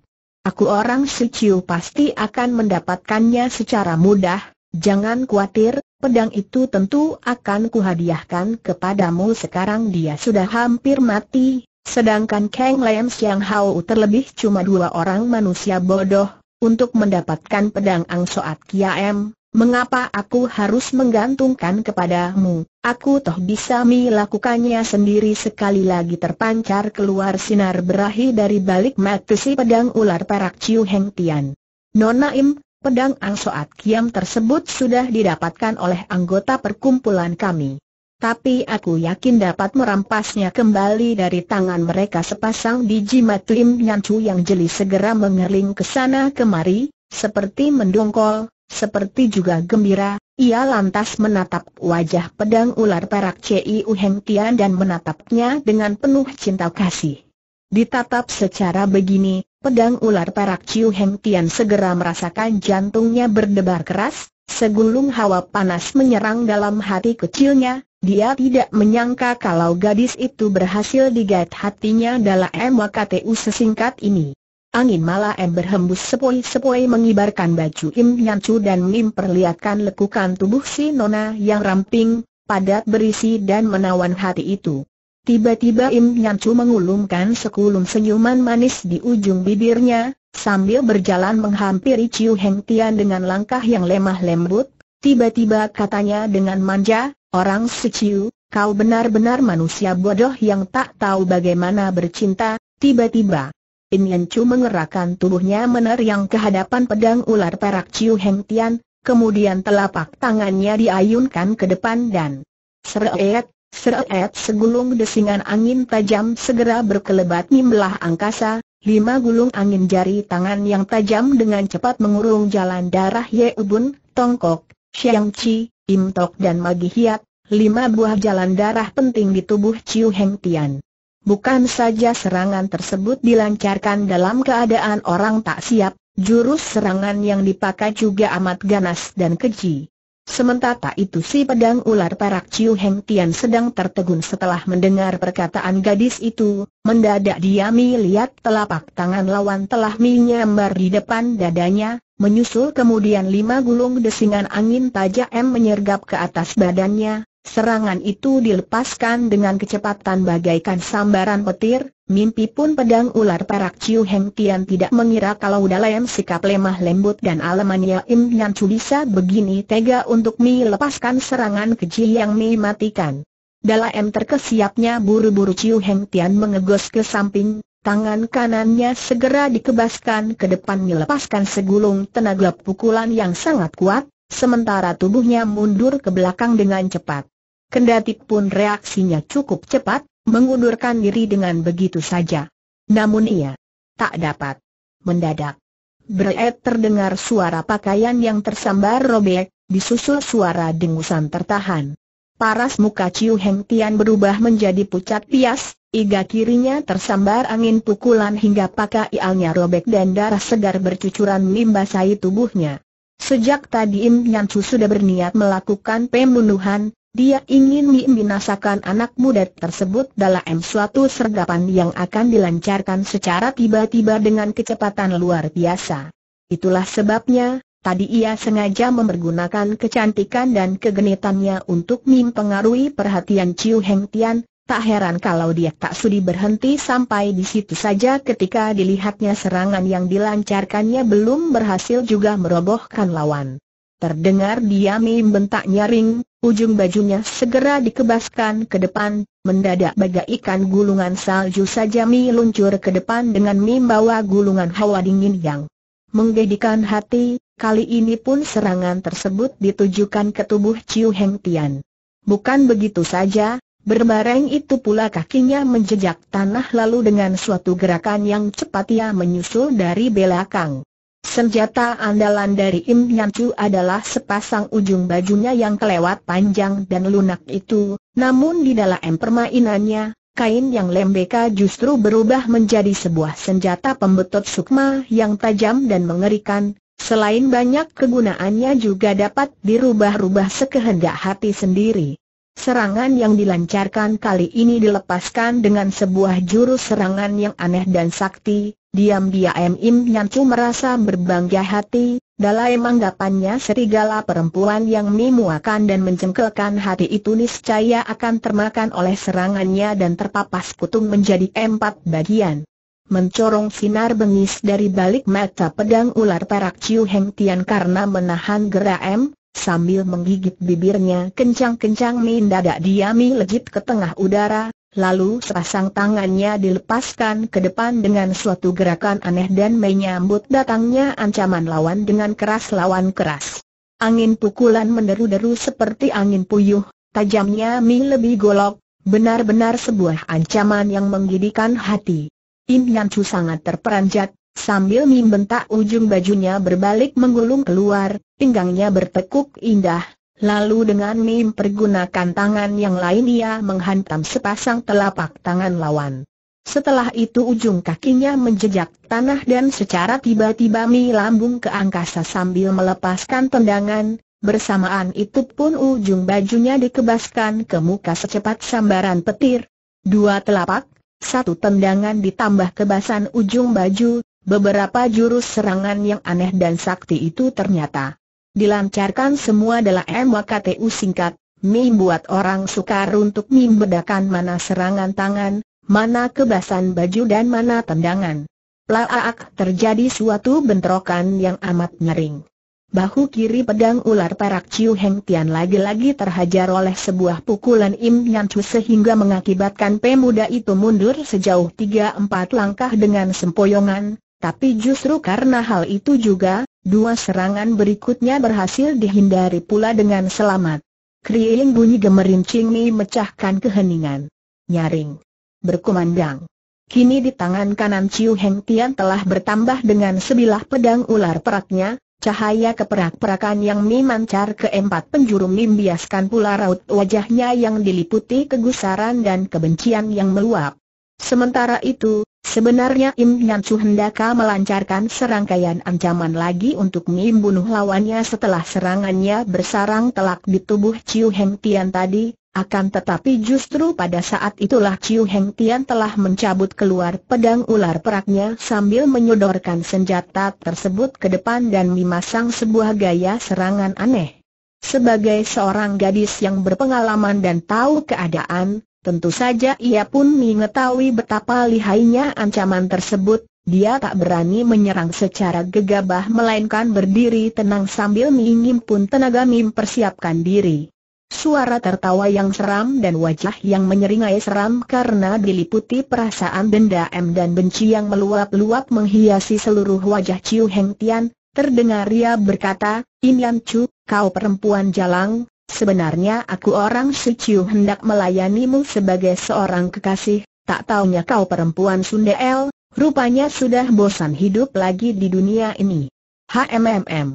Aku orang Siciu pasti akan mendapatkannya secara mudah, jangan khawatir, pedang itu tentu akan kuhadiahkan kepadamu sekarang dia sudah hampir mati, sedangkan Kang Lam Siang Hao terlebih cuma dua orang manusia bodoh, untuk mendapatkan pedang Ang Soat Kiam, mengapa aku harus menggantungkan kepadamu, aku toh bisa melakukannya sendiri sekali lagi terpancar keluar sinar berahi dari balik mata si pedang ular perak Ciu Heng Tian. Nonaim, pedang Angsoat Kiam tersebut sudah didapatkan oleh anggota perkumpulan kami. Tapi aku yakin dapat merampasnya kembali dari tangan mereka sepasang biji matuim nyancu yang jeli segera mengerling ke sana kemari, seperti mendongkol, seperti juga gembira, ia lantas menatap wajah pedang ular perak Ciu Heng Tian dan menatapnya dengan penuh cinta kasih. Ditatap secara begini, pedang ular perak Ciu Heng Tian segera merasakan jantungnya berdebar keras, segulung hawa panas menyerang dalam hati kecilnya, dia tidak menyangka kalau gadis itu berhasil digait hatinya dalam MwKTU sesingkat ini. Angin malah em berhembus sepoi-sepoi mengibarkan baju Im Nyancu dan memperlihatkan lekukan tubuh si Nona yang ramping, padat berisi dan menawan hati itu. Tiba-tiba Im Nyancu mengulumkan sekulum senyuman manis di ujung bibirnya, sambil berjalan menghampiri Ciu Heng Tian dengan langkah yang lemah lembut, tiba-tiba katanya dengan manja, orang Ciu, kau benar-benar manusia bodoh yang tak tahu bagaimana bercinta, tiba-tiba. Yen Chu mengerahkan tubuhnya menerjang ke hadapan pedang ular perak Chiu Heng Tian, kemudian telapak tangannya diayunkan ke depan dan seret, seret segulung desingan angin tajam segera berkelebat nimblah angkasa, lima gulung angin jari tangan yang tajam dengan cepat mengurung jalan darah Ye Ubun, Tongkok, Xiang Chi, Im Tok dan Magi Hiat, lima buah jalan darah penting di tubuh Chiu Heng Tian. Bukan saja serangan tersebut dilancarkan dalam keadaan orang tak siap, jurus serangan yang dipakai juga amat ganas dan keji. Sementara itu si pedang ular perak Ciu Heng Tian sedang tertegun setelah mendengar perkataan gadis itu, mendadak dia melihat telapak tangan lawan telah menyambar di depan dadanya, menyusul kemudian lima gulung desingan angin tajam menyergap ke atas badannya, Serangan itu dilepaskan dengan kecepatan bagaikan sambaran petir, mimpi pun pedang ular perak Ciu Heng Tian tidak mengira kalau dalam sikap lemah lembut dan alamannya Im Nyan Chu bisa begini tega untuk melepaskan serangan keji yang mematikan. Dalam terkesiapnya buru-buru Ciu Heng Tian mengegos ke samping, tangan kanannya segera dikebaskan ke depan melepaskan segulung tenaga pukulan yang sangat kuat, sementara tubuhnya mundur ke belakang dengan cepat. Kendati pun reaksinya cukup cepat, mengundurkan diri dengan begitu saja. Namun ia tak dapat. Mendadak. Breet terdengar suara pakaian yang tersambar robek, disusul suara dengusan tertahan. Paras muka Ciu Heng Tian berubah menjadi pucat pias, iga kirinya tersambar angin pukulan hingga pakaiannya robek dan darah segar bercucuran membasahi tubuhnya. Sejak tadi Im Nyan sudah berniat melakukan pembunuhan, dia ingin membinasakan anak muda tersebut dalam suatu sergapan yang akan dilancarkan secara tiba-tiba dengan kecepatan luar biasa. Itulah sebabnya, tadi ia sengaja mempergunakan kecantikan dan kegenitannya untuk mempengaruhi perhatian Chiu Heng Tian, tak heran kalau dia tak sudi berhenti sampai di situ saja ketika dilihatnya serangan yang dilancarkannya belum berhasil juga merobohkan lawan. Terdengar Diami bentak nyaring, ujung bajunya segera dikebaskan ke depan, mendadak bagaikan gulungan salju saja Mi luncur ke depan dengan Mi bawa gulungan hawa dingin yang menggedikan hati, kali ini pun serangan tersebut ditujukan ke tubuh Ciu Heng Tian. Bukan begitu saja, berbareng itu pula kakinya menjejak tanah lalu dengan suatu gerakan yang cepat ia menyusul dari belakang. Senjata andalan dari Im Nyan Chu adalah sepasang ujung bajunya yang kelewat panjang dan lunak itu, namun di dalam permainannya, kain yang lembeka justru berubah menjadi sebuah senjata pembetot sukma yang tajam dan mengerikan, selain banyak kegunaannya juga dapat dirubah-rubah sekehendak hati sendiri. Serangan yang dilancarkan kali ini dilepaskan dengan sebuah jurus serangan yang aneh dan sakti, Diam-diam Im Nyancu merasa berbangga hati, dalam anggapannya serigala perempuan yang memuakan dan mencengkelkan hati itu niscaya akan termakan oleh serangannya dan terpapas kutung menjadi empat bagian. Mencorong sinar bengis dari balik mata pedang ular perak Ciu Heng Tian karena menahan gerak M, sambil menggigit bibirnya kencang-kencang mendadak diami lejit ke tengah udara, Lalu sepasang tangannya dilepaskan ke depan dengan suatu gerakan aneh dan menyambut datangnya ancaman lawan dengan keras lawan keras. Angin pukulan menderu-deru seperti angin puyuh, tajamnya mi lebih golok, benar-benar sebuah ancaman yang menggidikan hati. Im Yanchu sangat terperanjat, sambil bentak ujung bajunya berbalik menggulung keluar, pinggangnya bertekuk indah, Lalu dengan mim pergunakan tangan yang lain ia menghantam sepasang telapak tangan lawan. Setelah itu ujung kakinya menjejak tanah dan secara tiba-tiba lambung ke angkasa sambil melepaskan tendangan, bersamaan itu pun ujung bajunya dikebaskan ke muka secepat sambaran petir. Dua telapak, satu tendangan ditambah kebasan ujung baju, beberapa jurus serangan yang aneh dan sakti itu ternyata Dilancarkan semua adalah MWKTU singkat, Mim buat orang sukar untuk Mim bedakan mana serangan tangan, mana kebasan baju dan mana tendangan. Laak terjadi suatu bentrokan yang amat ngering. Bahu kiri pedang ular perak Ciu Heng Tian lagi-lagi terhajar oleh sebuah pukulan Im Nyan Chu sehingga mengakibatkan pemuda itu mundur sejauh 3-4 langkah dengan sempoyongan, tapi justru karena hal itu juga, Dua serangan berikutnya berhasil dihindari pula dengan selamat. Kriing bunyi gemerincing ini mecahkan keheningan. Nyaring. Berkumandang. Kini di tangan kanan Ciu Heng Tian telah bertambah dengan sebilah pedang ular peraknya, cahaya keperak-perakan yang memancar ke empat penjuru membiaskan pula raut wajahnya yang diliputi kegusaran dan kebencian yang meluap. Sementara itu, Sebenarnya Im Chu hendaka melancarkan serangkaian ancaman lagi untuk membunuh lawannya setelah serangannya bersarang telak di tubuh Ciu Heng Tian tadi, akan tetapi justru pada saat itulah Ciu Heng Tian telah mencabut keluar pedang ular peraknya sambil menyodorkan senjata tersebut ke depan dan memasang sebuah gaya serangan aneh. Sebagai seorang gadis yang berpengalaman dan tahu keadaan, Tentu saja ia pun mengetahui betapa lihainya ancaman tersebut, dia tak berani menyerang secara gegabah melainkan berdiri tenang sambil mengimpun tenaga mim persiapkan diri. Suara tertawa yang seram dan wajah yang menyeringai seram karena diliputi perasaan dendam dan benci yang meluap-luap menghiasi seluruh wajah Ciu Heng Tian, terdengar ia berkata, Inyan Chu, kau perempuan jalang, Sebenarnya aku orang suciu hendak melayanimu sebagai seorang kekasih, tak taunya kau perempuan El, rupanya sudah bosan hidup lagi di dunia ini. HMMM.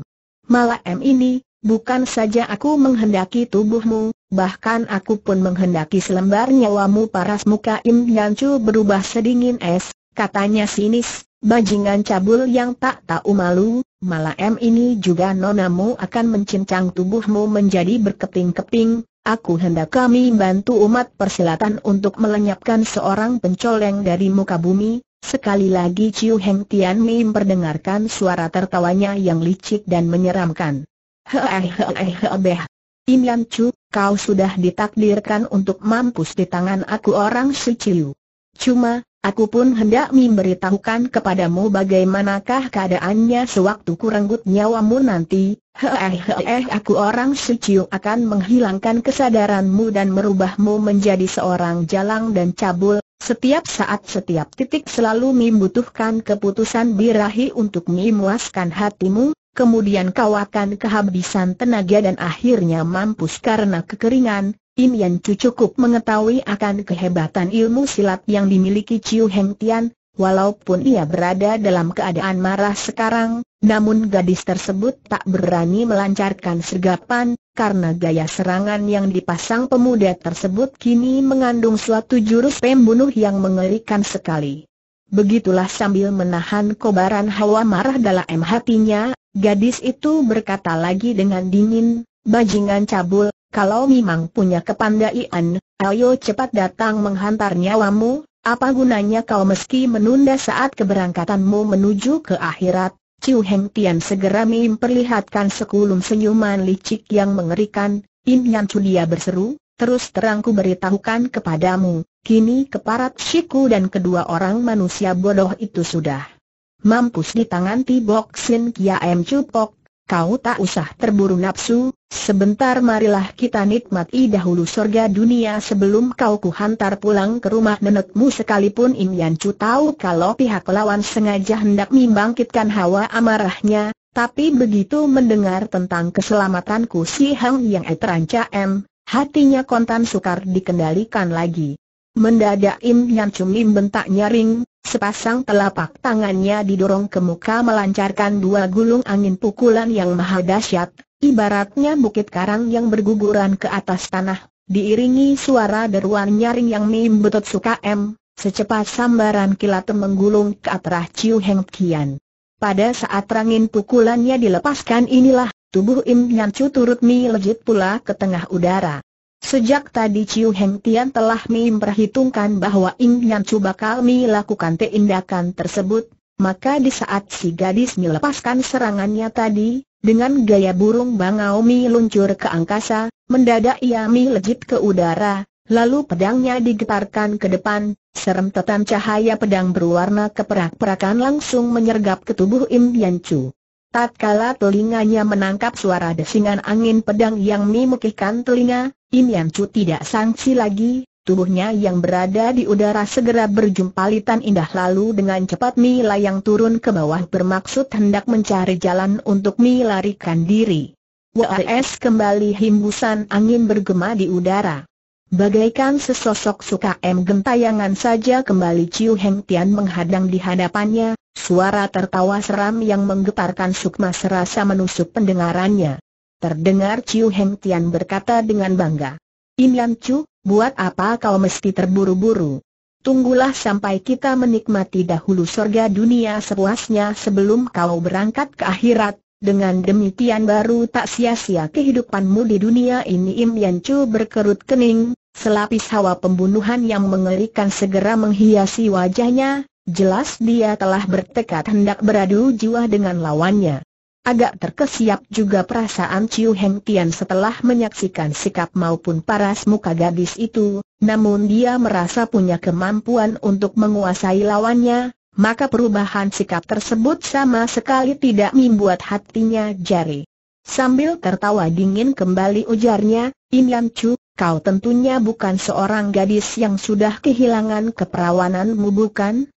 M ini, bukan saja aku menghendaki tubuhmu, bahkan aku pun menghendaki selembar nyawamu paras muka Im Yancu berubah sedingin es, katanya sinis, bajingan cabul yang tak tahu malu, Malam ini juga nonamu akan mencincang tubuhmu menjadi berkeping-keping, aku hendak kami bantu umat persilatan untuk melenyapkan seorang pencoleng dari muka bumi, Sekali lagi Ciu Heng Tian Mi memperdengarkan suara tertawanya yang licik dan menyeramkan. Hei eh, hei eh, eh, Im Lam Chu, kau sudah ditakdirkan untuk mampus di tangan aku orang si Chiu. Cuma, Aku pun hendak memberitahukan kepadamu bagaimanakah keadaannya sewaktu kurenggut nyawamu nanti. Hehehe, eh, aku orang suci akan menghilangkan kesadaranmu dan merubahmu menjadi seorang jalang dan cabul. Setiap saat setiap titik selalu membutuhkan keputusan birahi untuk memuaskan hatimu, Kemudian kau akan kehabisan tenaga dan akhirnya mampus karena kekeringan, Im Yan Chu cukup mengetahui akan kehebatan ilmu silat yang dimiliki Chiu Heng Tian, walaupun ia berada dalam keadaan marah sekarang, namun gadis tersebut tak berani melancarkan sergapan, karena gaya serangan yang dipasang pemuda tersebut kini mengandung suatu jurus pembunuh yang mengerikan sekali. Begitulah sambil menahan kobaran hawa marah dalam hatinya, gadis itu berkata lagi dengan dingin, Bajingan cabul, kalau memang punya kepandaian, ayo cepat datang menghantar nyawamu, apa gunanya kau meski menunda saat keberangkatanmu menuju ke akhirat? Ciu Heng Tian segera memperlihatkan sekulum senyuman licik yang mengerikan, Im Yan dia berseru, terus terang ku beritahukan kepadamu, kini keparat Shiku dan kedua orang manusia bodoh itu sudah mampus di tangan Ti Bok Sin Kia M Chu kau tak usah terburu nafsu, sebentar marilah kita nikmati dahulu surga dunia sebelum kau kuhantar pulang ke rumah nenekmu sekalipun Im Yan Chu tahu kalau pihak lawan sengaja hendak membangkitkan hawa amarahnya, tapi begitu mendengar tentang keselamatanku si Hang Yang terancam, hatinya kontan sukar dikendalikan lagi. Mendadak Im Yan Chu bentak nyaring, Sepasang telapak tangannya didorong ke muka melancarkan dua gulung angin pukulan yang maha dahsyat, ibaratnya bukit karang yang berguguran ke atas tanah, diiringi suara deruan nyaring yang betot suka M, secepat sambaran kilat menggulung ke arah Ciu Heng Kian. Pada saat rangin pukulannya dilepaskan inilah, tubuh Im Nyan Chu turut melejit pula ke tengah udara. Sejak tadi Chiu Heng Tian telah memperhitungkan bahwa Ing Nyan Chu bakal melakukan tindakan tersebut, maka di saat si gadis melepaskan serangannya tadi, dengan gaya burung bangau Mi luncur ke angkasa, mendadak ia Mi lejit ke udara, lalu pedangnya digetarkan ke depan, serem serentetan cahaya pedang berwarna keperak-perakan langsung menyergap ke tubuh Im Yan Chu. Tatkala telinganya menangkap suara desingan angin pedang yang memukihkan telinga, Im Yan Chu tidak sangsi lagi, tubuhnya yang berada di udara segera berjumpalitan indah lalu dengan cepat Mi yang turun ke bawah bermaksud hendak mencari jalan untuk Mi larikan diri. WAS kembali hembusan angin bergema di udara. Bagaikan sesosok suka M gentayangan saja kembali Ciu Heng Tian menghadang di hadapannya, suara tertawa seram yang menggetarkan sukma serasa menusuk pendengarannya. Terdengar Chiu Heng Tian berkata dengan bangga. In Yan Chu, buat apa kau mesti terburu-buru? Tunggulah sampai kita menikmati dahulu sorga dunia sepuasnya sebelum kau berangkat ke akhirat, dengan demikian baru tak sia-sia kehidupanmu di dunia ini Im Yan Chu berkerut kening, selapis hawa pembunuhan yang mengerikan segera menghiasi wajahnya, jelas dia telah bertekad hendak beradu jiwa dengan lawannya. Agak terkesiap juga perasaan Chiu Heng Tian setelah menyaksikan sikap maupun paras muka gadis itu, namun dia merasa punya kemampuan untuk menguasai lawannya, maka perubahan sikap tersebut sama sekali tidak membuat hatinya jari. Sambil tertawa dingin kembali ujarnya, In Yan Chu, kau tentunya bukan seorang gadis yang sudah kehilangan keperawananmu bukan?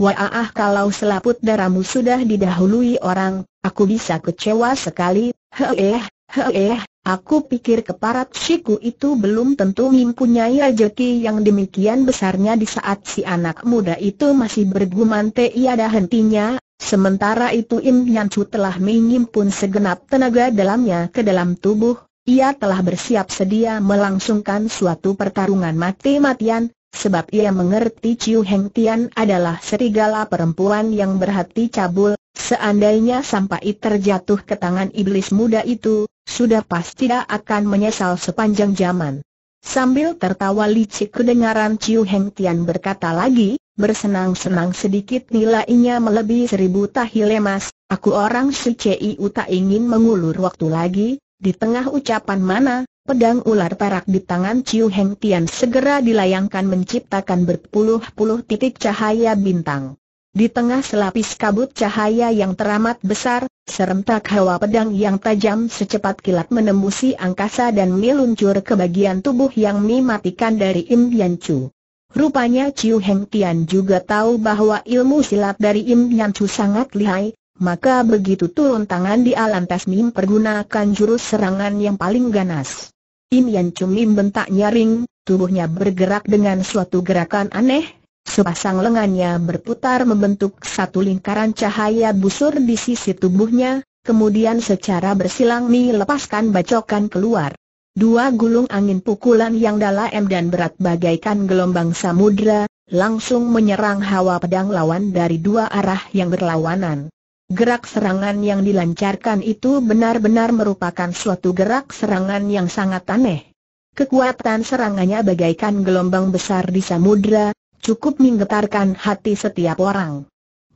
Wah kalau selaput darahmu sudah didahului orang, aku bisa kecewa sekali, heeh, heeh, aku pikir keparat siku itu belum tentu mempunyai rezeki yang demikian besarnya di saat si anak muda itu masih bergumam tiada hentinya, sementara itu Im Chu telah menyimpun segenap tenaga dalamnya ke dalam tubuh, ia telah bersiap sedia melangsungkan suatu pertarungan mati-matian, sebab ia mengerti Chiu Heng Tian adalah serigala perempuan yang berhati cabul, seandainya sampai terjatuh ke tangan iblis muda itu, sudah pasti tidak akan menyesal sepanjang zaman. Sambil tertawa licik kedengaran Chiu Heng Tian berkata lagi, bersenang-senang sedikit nilainya melebihi seribu tahil emas, aku orang si Ciu tak ingin mengulur waktu lagi, di tengah ucapan mana, Pedang ular perak di tangan Chiu Heng Tian segera dilayangkan menciptakan berpuluh-puluh titik cahaya bintang. Di tengah selapis kabut cahaya yang teramat besar, serentak hawa pedang yang tajam secepat kilat menembusi angkasa dan meluncur ke bagian tubuh yang mematikan dari Im Yan Chu. Rupanya Chiu Heng Tian juga tahu bahwa ilmu silat dari Im Yan Chu sangat lihai, maka begitu turun tangan di dia Mim pergunakan jurus serangan yang paling ganas. Im Yan Chumim bentak nyaring, tubuhnya bergerak dengan suatu gerakan aneh, sepasang lengannya berputar membentuk satu lingkaran cahaya busur di sisi tubuhnya, kemudian secara bersilang melepaskan bacokan keluar. Dua gulung angin pukulan yang dalam dan berat bagaikan gelombang samudra, langsung menyerang hawa pedang lawan dari dua arah yang berlawanan. Gerak serangan yang dilancarkan itu benar-benar merupakan suatu gerak serangan yang sangat aneh. Kekuatan serangannya bagaikan gelombang besar di samudra, cukup menggetarkan hati setiap orang.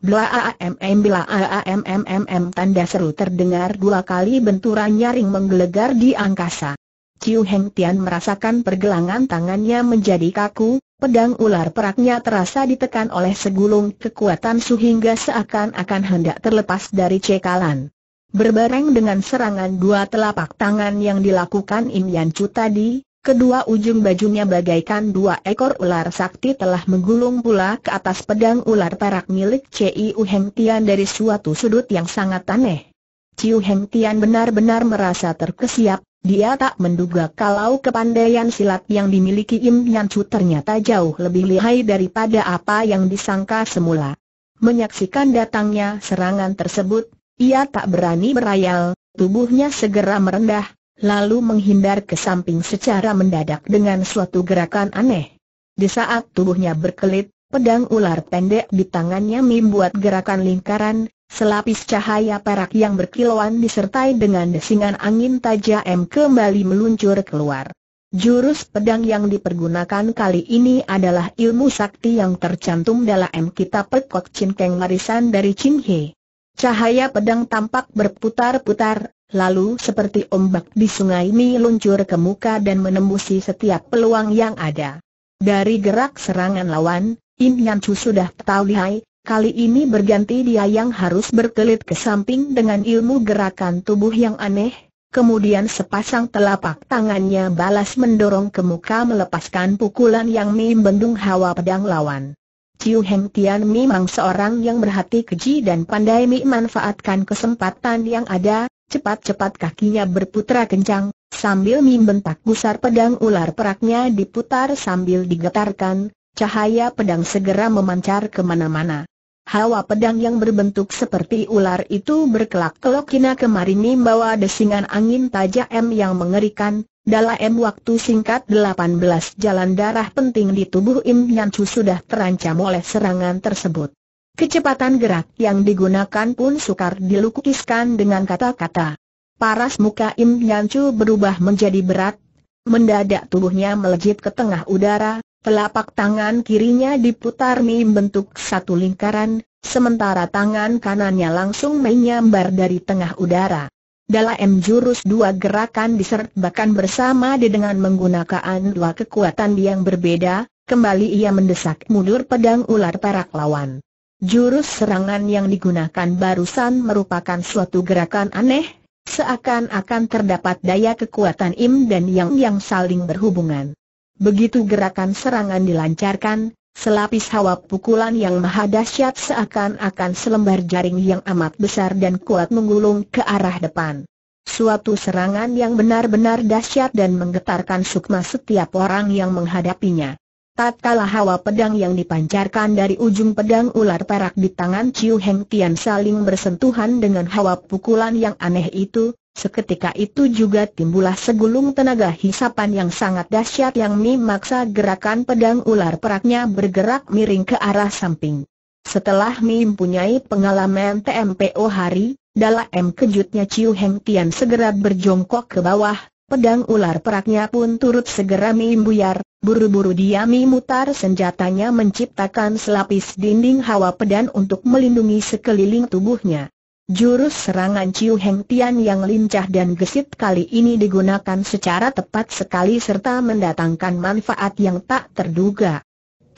Bla AMM bila AMMMM tanda seru terdengar dua kali benturan nyaring menggelegar di angkasa. Qiu Heng Tian merasakan pergelangan tangannya menjadi kaku, Pedang ular peraknya terasa ditekan oleh segulung kekuatan sehingga seakan-akan hendak terlepas dari cekalan. Berbareng dengan serangan dua telapak tangan yang dilakukan Im Yan Chu tadi, kedua ujung bajunya bagaikan dua ekor ular sakti telah menggulung pula ke atas pedang ular perak milik Ciu Heng Tian dari suatu sudut yang sangat aneh. Ciu Heng Tian benar-benar merasa terkesiap, dia tak menduga kalau kepandaian silat yang dimiliki Im Nyan Chu ternyata jauh lebih lihai daripada apa yang disangka semula. Menyaksikan datangnya serangan tersebut, ia tak berani berayal, tubuhnya segera merendah, lalu menghindar ke samping secara mendadak dengan suatu gerakan aneh. Di saat tubuhnya berkelit, pedang ular pendek di tangannya membuat gerakan lingkaran, Selapis cahaya perak yang berkilauan disertai dengan desingan angin tajam kembali meluncur keluar. Jurus pedang yang dipergunakan kali ini adalah ilmu sakti yang tercantum dalam kitab Pekok Cinkeng Marisan dari Chin He. Cahaya pedang tampak berputar-putar, lalu seperti ombak di sungai ini luncur ke muka dan menembusi setiap peluang yang ada. Dari gerak serangan lawan, Im Yan Chu sudah tahu lihai, Kali ini berganti dia yang harus berkelit ke samping dengan ilmu gerakan tubuh yang aneh, kemudian sepasang telapak tangannya balas mendorong ke muka melepaskan pukulan yang membendung hawa pedang lawan. Ciu Heng Tian memang seorang yang berhati keji dan pandai memanfaatkan kesempatan yang ada, cepat-cepat kakinya berputra kencang, sambil membentak gusar pedang ular peraknya diputar sambil digetarkan, cahaya pedang segera memancar kemana-mana. Hawa pedang yang berbentuk seperti ular itu berkelak-kelok kina kemari membawa desingan angin tajam yang mengerikan. Dalam waktu singkat 18 jalan darah penting di tubuh Im Nyan Chu sudah terancam oleh serangan tersebut. Kecepatan gerak yang digunakan pun sukar dilukiskan dengan kata-kata. Paras muka Im Nyan Chu berubah menjadi berat, mendadak tubuhnya melejit ke tengah udara, Telapak tangan kirinya diputar membentuk satu lingkaran, sementara tangan kanannya langsung menyambar dari tengah udara. Dalam jurus dua gerakan disertakan bersama dengan menggunakan dua kekuatan yang berbeda, kembali ia mendesak mundur pedang ular perak lawan. Jurus serangan yang digunakan barusan merupakan suatu gerakan aneh, seakan-akan terdapat daya kekuatan im dan yang yang saling berhubungan. Begitu gerakan serangan dilancarkan, selapis hawa pukulan yang maha dahsyat seakan-akan selembar jaring yang amat besar dan kuat menggulung ke arah depan. Suatu serangan yang benar-benar dahsyat dan menggetarkan sukma setiap orang yang menghadapinya. Tatkala hawa pedang yang dipancarkan dari ujung pedang ular perak di tangan Ciu Heng Tian saling bersentuhan dengan hawa pukulan yang aneh itu, Seketika itu juga timbullah segulung tenaga hisapan yang sangat dahsyat yang memaksa gerakan pedang ular peraknya bergerak miring ke arah samping. Setelah Mi mempunyai pengalaman TMPO hari, dalam kejutnya Ciu Heng Tian segera berjongkok ke bawah, pedang ular peraknya pun turut segera Mi buyar, buru-buru dia Mi mutar senjatanya menciptakan selapis dinding hawa pedang untuk melindungi sekeliling tubuhnya. Jurus serangan Ciu Heng Tian yang lincah dan gesit kali ini digunakan secara tepat sekali serta mendatangkan manfaat yang tak terduga.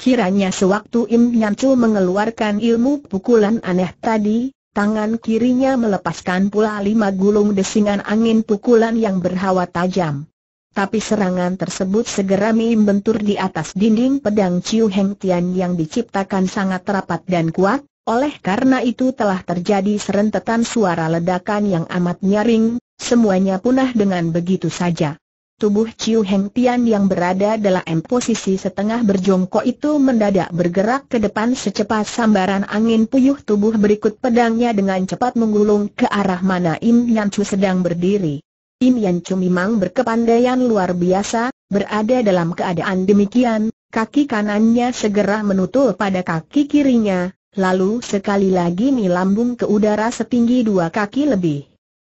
Kiranya sewaktu Im Nyan Chu mengeluarkan ilmu pukulan aneh tadi, tangan kirinya melepaskan pula lima gulung desingan angin pukulan yang berhawa tajam. Tapi serangan tersebut segera Im bentur di atas dinding pedang Ciu Heng Tian yang diciptakan sangat rapat dan kuat, oleh karena itu telah terjadi serentetan suara ledakan yang amat nyaring, semuanya punah dengan begitu saja. Tubuh Chiu Heng Tian yang berada dalam posisi setengah berjongkok itu mendadak bergerak ke depan secepat sambaran angin puyuh tubuh berikut pedangnya dengan cepat menggulung ke arah mana Im Yan Chu sedang berdiri. Im Yan Chu memang berkepandaian luar biasa, berada dalam keadaan demikian, kaki kanannya segera menutul pada kaki kirinya, lalu sekali lagi melambung ke udara setinggi dua kaki lebih.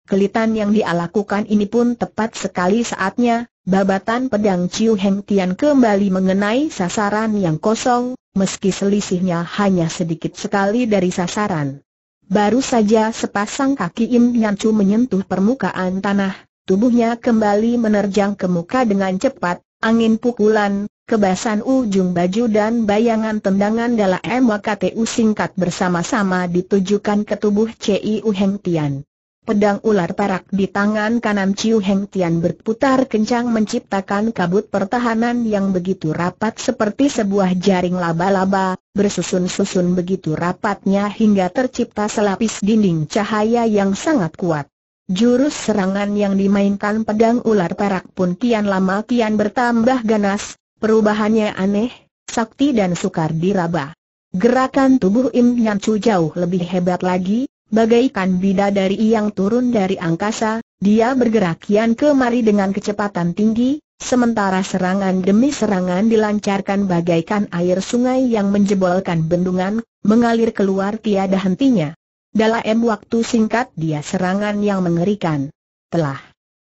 Kelitan yang dia lakukan ini pun tepat sekali saatnya, babatan pedang Ciu Heng Tian kembali mengenai sasaran yang kosong, meski selisihnya hanya sedikit sekali dari sasaran. Baru saja sepasang kaki Im nian Chu menyentuh permukaan tanah, tubuhnya kembali menerjang ke muka dengan cepat, angin pukulan, kebasan ujung baju dan bayangan tendangan dalam MWKTU singkat bersama-sama ditujukan ke tubuh Ciu Heng Tian. Pedang ular parak di tangan kanan Ciu Heng Tian berputar kencang menciptakan kabut pertahanan yang begitu rapat seperti sebuah jaring laba-laba, bersusun-susun begitu rapatnya hingga tercipta selapis dinding cahaya yang sangat kuat. Jurus serangan yang dimainkan pedang ular perak pun kian lama kian bertambah ganas, perubahannya aneh, sakti dan sukar diraba. Gerakan tubuh Im Nyan Chu jauh lebih hebat lagi, bagaikan bidadari yang turun dari angkasa, dia bergerak kian kemari dengan kecepatan tinggi, sementara serangan demi serangan dilancarkan bagaikan air sungai yang menjebolkan bendungan, mengalir keluar tiada hentinya. Dalam waktu singkat dia serangan yang mengerikan. Telah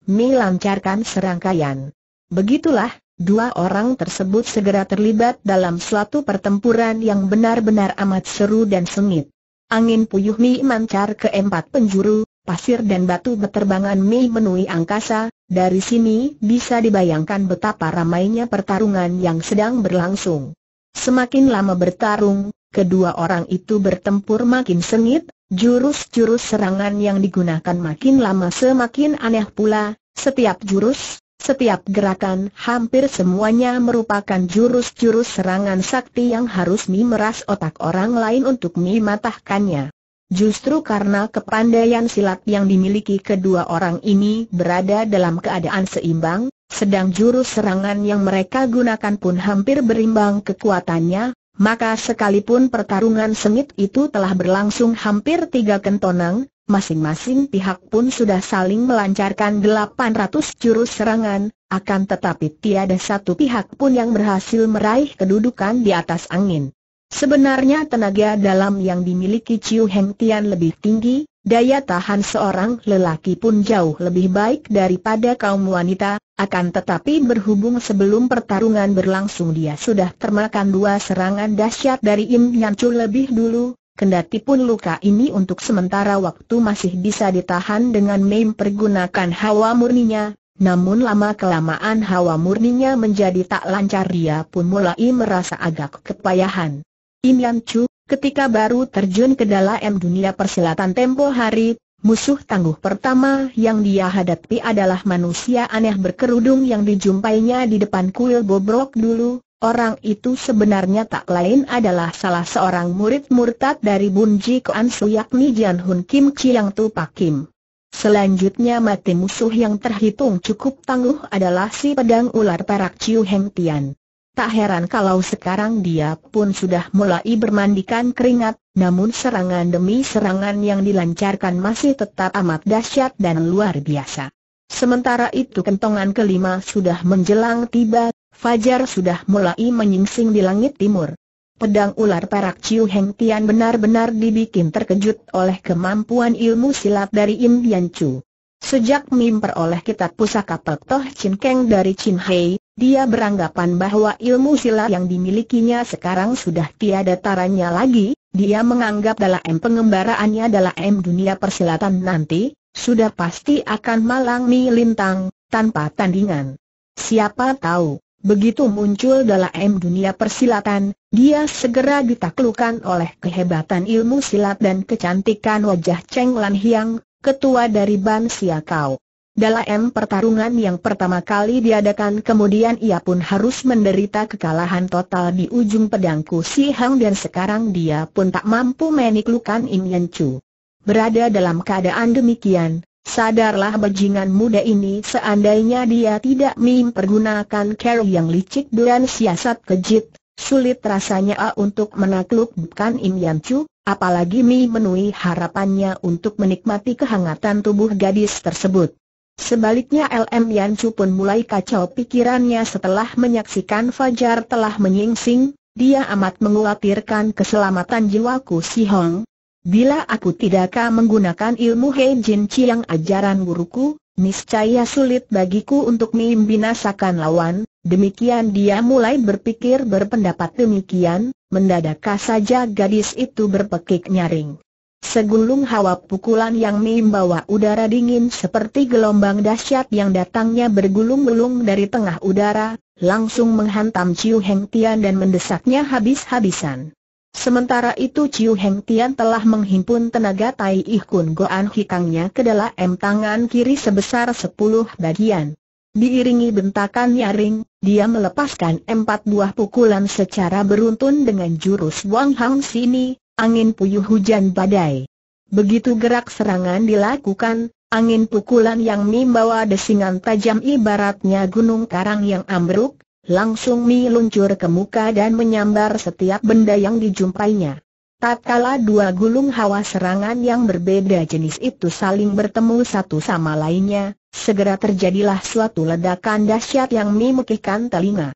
melancarkan serangkaian. Begitulah, dua orang tersebut segera terlibat dalam suatu pertempuran yang benar-benar amat seru dan sengit. Angin puyuh Mi mancar ke empat penjuru, pasir dan batu beterbangan Mi menui angkasa, dari sini bisa dibayangkan betapa ramainya pertarungan yang sedang berlangsung. Semakin lama bertarung, kedua orang itu bertempur makin sengit, Jurus-jurus serangan yang digunakan makin lama semakin aneh pula, setiap jurus, setiap gerakan hampir semuanya merupakan jurus-jurus serangan sakti yang harus memeras otak orang lain untuk mematahkannya. Justru karena kepandaian silat yang dimiliki kedua orang ini berada dalam keadaan seimbang, sedang jurus serangan yang mereka gunakan pun hampir berimbang kekuatannya, maka sekalipun pertarungan sengit itu telah berlangsung hampir tiga kentonang, masing-masing pihak pun sudah saling melancarkan 800 jurus serangan, akan tetapi tiada satu pihak pun yang berhasil meraih kedudukan di atas angin. Sebenarnya tenaga dalam yang dimiliki Chiu Heng Tian lebih tinggi, Daya tahan seorang lelaki pun jauh lebih baik daripada kaum wanita, akan tetapi berhubung sebelum pertarungan berlangsung dia sudah termakan dua serangan dahsyat dari Im Nyan Chu lebih dulu, kendati pun luka ini untuk sementara waktu masih bisa ditahan dengan mempergunakan hawa murninya, namun lama-kelamaan hawa murninya menjadi tak lancar dia pun mulai merasa agak kepayahan. Im Yan Ketika baru terjun ke dalam dunia persilatan tempo hari, musuh tangguh pertama yang dia hadapi adalah manusia aneh berkerudung yang dijumpainya di depan kuil bobrok dulu, Orang itu sebenarnya tak lain adalah salah seorang murid murtad dari Bunji Koansu yakni Jian Hun Kim Chiang Tu Pakim. Selanjutnya mati musuh yang terhitung cukup tangguh adalah si pedang ular perak Chiu Heng Tian. Tak heran kalau sekarang dia pun sudah mulai bermandikan keringat, namun serangan demi serangan yang dilancarkan masih tetap amat dahsyat dan luar biasa. Sementara itu kentongan kelima sudah menjelang tiba, Fajar sudah mulai menyingsing di langit timur. Pedang ular perak Chiu Heng Tian benar-benar dibikin terkejut oleh kemampuan ilmu silat dari Im Yan Chu. Sejak mimper oleh kitab pusaka Pek Toh Chin Keng dari Chin Hei, dia beranggapan bahwa ilmu silat yang dimilikinya sekarang sudah tiada taranya lagi, dia menganggap dalam pengembaraannya M dunia persilatan nanti, sudah pasti akan malang lintang, tanpa tandingan. Siapa tahu, begitu muncul M dunia persilatan, dia segera ditaklukan oleh kehebatan ilmu silat dan kecantikan wajah Cheng Lan Hiang, ketua dari Ban Siakau. Dalam pertarungan yang pertama kali diadakan kemudian ia pun harus menderita kekalahan total di ujung pedangku. Si Hang dan sekarang dia pun tak mampu meniklukan Im Yen Chu. Berada dalam keadaan demikian, sadarlah bajingan muda ini seandainya dia tidak mempergunakan cara yang licik dan siasat kejit, sulit rasanya A untuk menaklukkan Im Yen Chu, apalagi Mi menui harapannya untuk menikmati kehangatan tubuh gadis tersebut. Sebaliknya LM Yancu pun mulai kacau pikirannya setelah menyaksikan Fajar telah menyingsing, dia amat mengkhawatirkan keselamatan jiwaku Si Hong. Bila aku tidakkah menggunakan ilmu Hei Jin yang ajaran guruku, niscaya sulit bagiku untuk membinasakan lawan, demikian dia mulai berpikir berpendapat demikian, mendadak saja gadis itu berpekik nyaring. Segulung hawa pukulan yang membawa udara dingin seperti gelombang dahsyat yang datangnya bergulung-gulung dari tengah udara, langsung menghantam Ciu Heng Tian dan mendesaknya habis-habisan. Sementara itu Ciu Heng Tian telah menghimpun tenaga Tai Ih Kun Goan Hikangnya ke dalam tangan kiri sebesar sepuluh bagian. Diiringi bentakan nyaring, dia melepaskan empat buah pukulan secara beruntun dengan jurus Wang Hang Sini, angin puyuh hujan badai. Begitu gerak serangan dilakukan, angin pukulan yang membawa desingan tajam ibaratnya gunung karang yang ambruk, langsung meluncur ke muka dan menyambar setiap benda yang dijumpainya. Tatkala dua gulung hawa serangan yang berbeda jenis itu saling bertemu satu sama lainnya, segera terjadilah suatu ledakan dahsyat yang memekihkan telinga.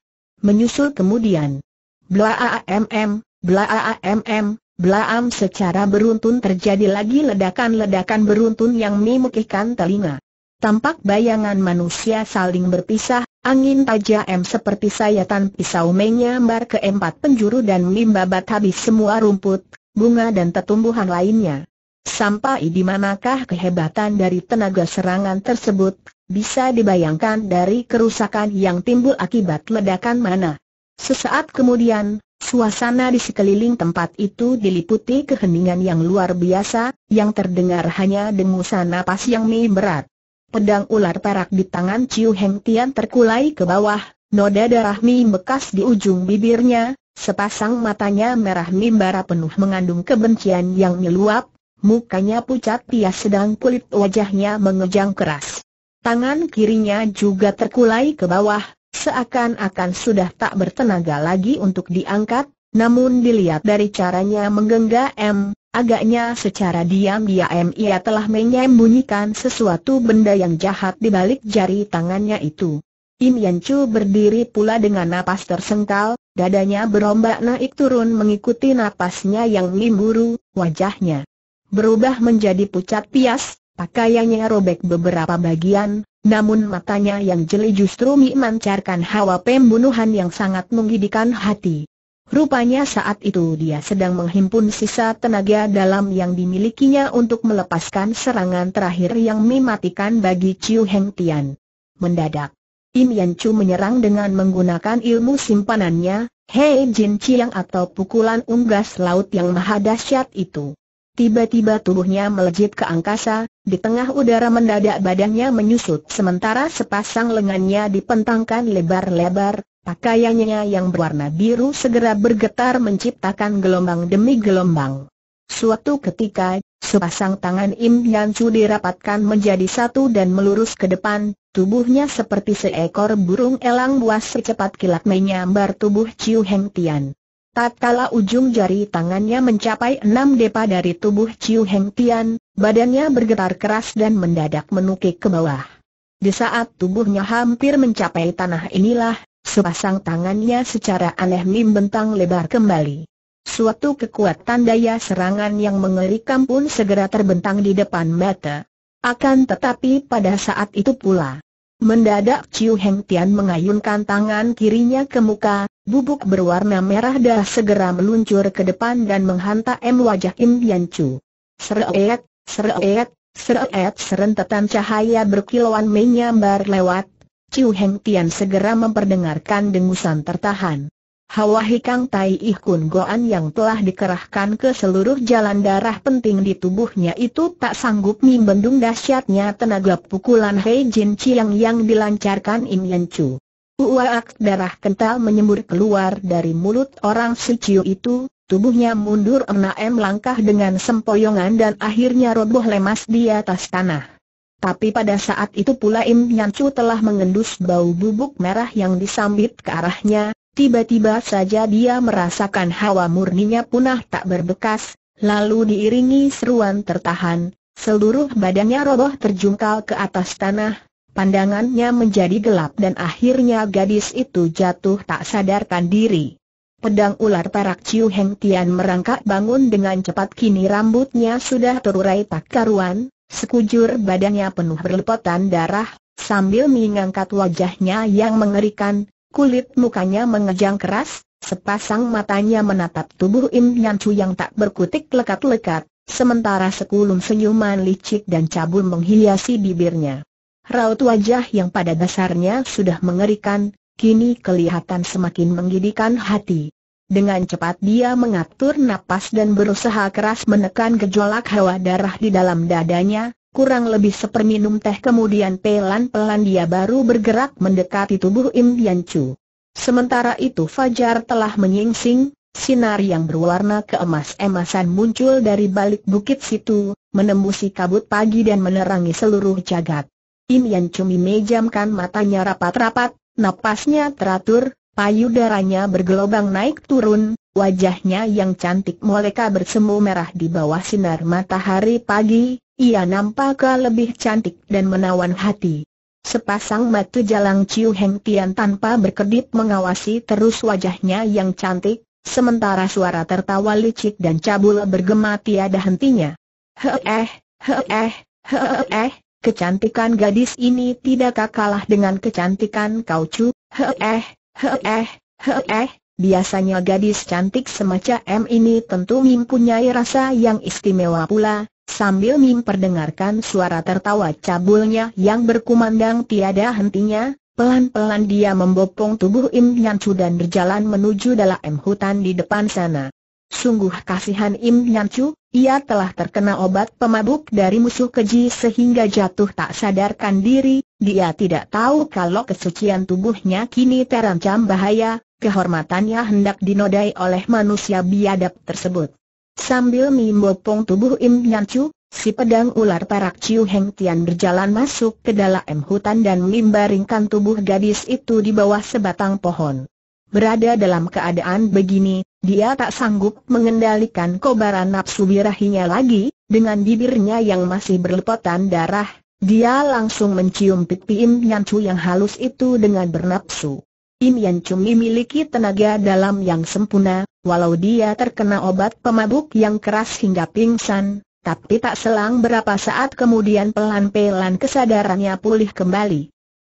Menyusul kemudian, bla AMM, bla m. Belaam secara beruntun terjadi lagi ledakan-ledakan beruntun yang memukihkan telinga. Tampak bayangan manusia saling berpisah, angin tajam seperti sayatan pisau menyambar ke empat penjuru dan membabat habis semua rumput, bunga dan tetumbuhan lainnya. Sampai di manakah kehebatan dari tenaga serangan tersebut, bisa dibayangkan dari kerusakan yang timbul akibat ledakan mana. Sesaat kemudian, Suasana di sekeliling tempat itu diliputi keheningan yang luar biasa, yang terdengar hanya dengusan napas yang mi berat. Pedang ular perak di tangan Ciu Heng Tian terkulai ke bawah, noda darah mi bekas di ujung bibirnya, sepasang matanya merah mimbara penuh mengandung kebencian yang meluap, mukanya pucat pias sedang kulit wajahnya mengejang keras. Tangan kirinya juga terkulai ke bawah, Seakan-akan sudah tak bertenaga lagi untuk diangkat, namun dilihat dari caranya menggenggam, agaknya secara diam-diam ia telah menyembunyikan sesuatu benda yang jahat di balik jari tangannya itu. Im Yan Chu berdiri pula dengan napas tersengkal, dadanya berombak naik turun mengikuti napasnya yang memburu, wajahnya berubah menjadi pucat pias, pakaiannya robek beberapa bagian, namun matanya yang jeli justru memancarkan hawa pembunuhan yang sangat menggidikan hati. Rupanya saat itu dia sedang menghimpun sisa tenaga dalam yang dimilikinya untuk melepaskan serangan terakhir yang mematikan bagi Chiu Heng Tian. Mendadak, Im Yan Chu menyerang dengan menggunakan ilmu simpanannya, Hei Jin Chiang atau pukulan unggas laut yang maha dahsyat itu. Tiba-tiba tubuhnya melejit ke angkasa, di tengah udara mendadak badannya menyusut sementara sepasang lengannya dipentangkan lebar-lebar, pakaiannya yang berwarna biru segera bergetar menciptakan gelombang demi gelombang. Suatu ketika, sepasang tangan Im Yan Su dirapatkan menjadi satu dan melurus ke depan, tubuhnya seperti seekor burung elang buas secepat kilat menyambar tubuh Chiu Heng Tian kala ujung jari tangannya mencapai enam depa dari tubuh Chiu Heng Tian, badannya bergetar keras dan mendadak menukik ke bawah. Di saat tubuhnya hampir mencapai tanah inilah, sepasang tangannya secara aneh membentang lebar kembali. Suatu kekuatan daya serangan yang mengerikan pun segera terbentang di depan mata. Akan tetapi pada saat itu pula, mendadak Chiu Heng Tian mengayunkan tangan kirinya ke muka, Bubuk berwarna merah dah segera meluncur ke depan dan menghantam wajah Im Yan Chu. Seret, seret, seret serentetan cahaya berkilauan menyambar lewat, Chiu Heng Tian segera memperdengarkan dengusan tertahan. Hawa hikang Tai Ih Kun Goan yang telah dikerahkan ke seluruh jalan darah penting di tubuhnya itu tak sanggup membendung dahsyatnya tenaga pukulan Hei Jin Chiang yang dilancarkan Im Yan Chu. Uak darah kental menyembur keluar dari mulut orang suciu itu, tubuhnya mundur 6 langkah dengan sempoyongan dan akhirnya roboh lemas di atas tanah. Tapi pada saat itu pula Im Nyancu telah mengendus bau bubuk merah yang disambit ke arahnya, tiba-tiba saja dia merasakan hawa murninya punah tak berbekas, lalu diiringi seruan tertahan, seluruh badannya roboh terjungkal ke atas tanah, Pandangannya menjadi gelap dan akhirnya gadis itu jatuh tak sadarkan diri. Pedang ular perak Ciu Heng Tian merangkak bangun dengan cepat kini rambutnya sudah terurai tak karuan, sekujur badannya penuh berlepotan darah, sambil mengangkat wajahnya yang mengerikan, kulit mukanya mengejang keras, sepasang matanya menatap tubuh Im Nyan Chu yang tak berkutik lekat-lekat, sementara sekulum senyuman licik dan cabul menghiasi bibirnya. Raut wajah yang pada dasarnya sudah mengerikan, kini kelihatan semakin menggidikan hati. Dengan cepat dia mengatur napas dan berusaha keras menekan gejolak hawa darah di dalam dadanya, kurang lebih seperminum teh kemudian pelan-pelan dia baru bergerak mendekati tubuh Im Yan Chu. Sementara itu Fajar telah menyingsing, sinar yang berwarna keemas-emasan muncul dari balik bukit situ, menembusi kabut pagi dan menerangi seluruh jagat. Im Yan Cumi mejamkan matanya rapat-rapat, napasnya teratur, payudaranya bergelombang naik turun, wajahnya yang cantik moleka bersemu merah di bawah sinar matahari pagi, ia nampak lebih cantik dan menawan hati. Sepasang mata jalang Ciu Heng Tian tanpa berkedip mengawasi terus wajahnya yang cantik, sementara suara tertawa licik dan cabul bergema tiada hentinya. Heh, heh, eh, heh, eh. Kecantikan gadis ini tidak kalah dengan kecantikan kau kaucu, heeh, heeh, heeh, biasanya gadis cantik semacam M ini tentu mempunyai rasa yang istimewa pula, sambil memperdengarkan suara tertawa cabulnya yang berkumandang tiada hentinya, Pelan-pelan dia membopong tubuh Im Nyancu dan berjalan menuju dalam hutan di depan sana. Sungguh kasihan Im Nyancu, ia telah terkena obat pemabuk dari musuh keji sehingga jatuh tak sadarkan diri, dia tidak tahu kalau kesucian tubuhnya kini terancam bahaya, kehormatannya hendak dinodai oleh manusia biadab tersebut. Sambil mimbopong tubuh Im Nyan Chu, si pedang ular parak Ciu Heng Tian berjalan masuk ke dalam hutan dan mimbaringkan tubuh gadis itu di bawah sebatang pohon. Berada dalam keadaan begini, dia tak sanggup mengendalikan kobaran nafsu birahinya lagi, dengan bibirnya yang masih berlepotan darah, dia langsung mencium pipi Im Chu yang halus itu dengan bernafsu. Im Chu memiliki tenaga dalam yang sempurna, walau dia terkena obat pemabuk yang keras hingga pingsan, tapi tak selang berapa saat kemudian pelan-pelan kesadarannya pulih kembali.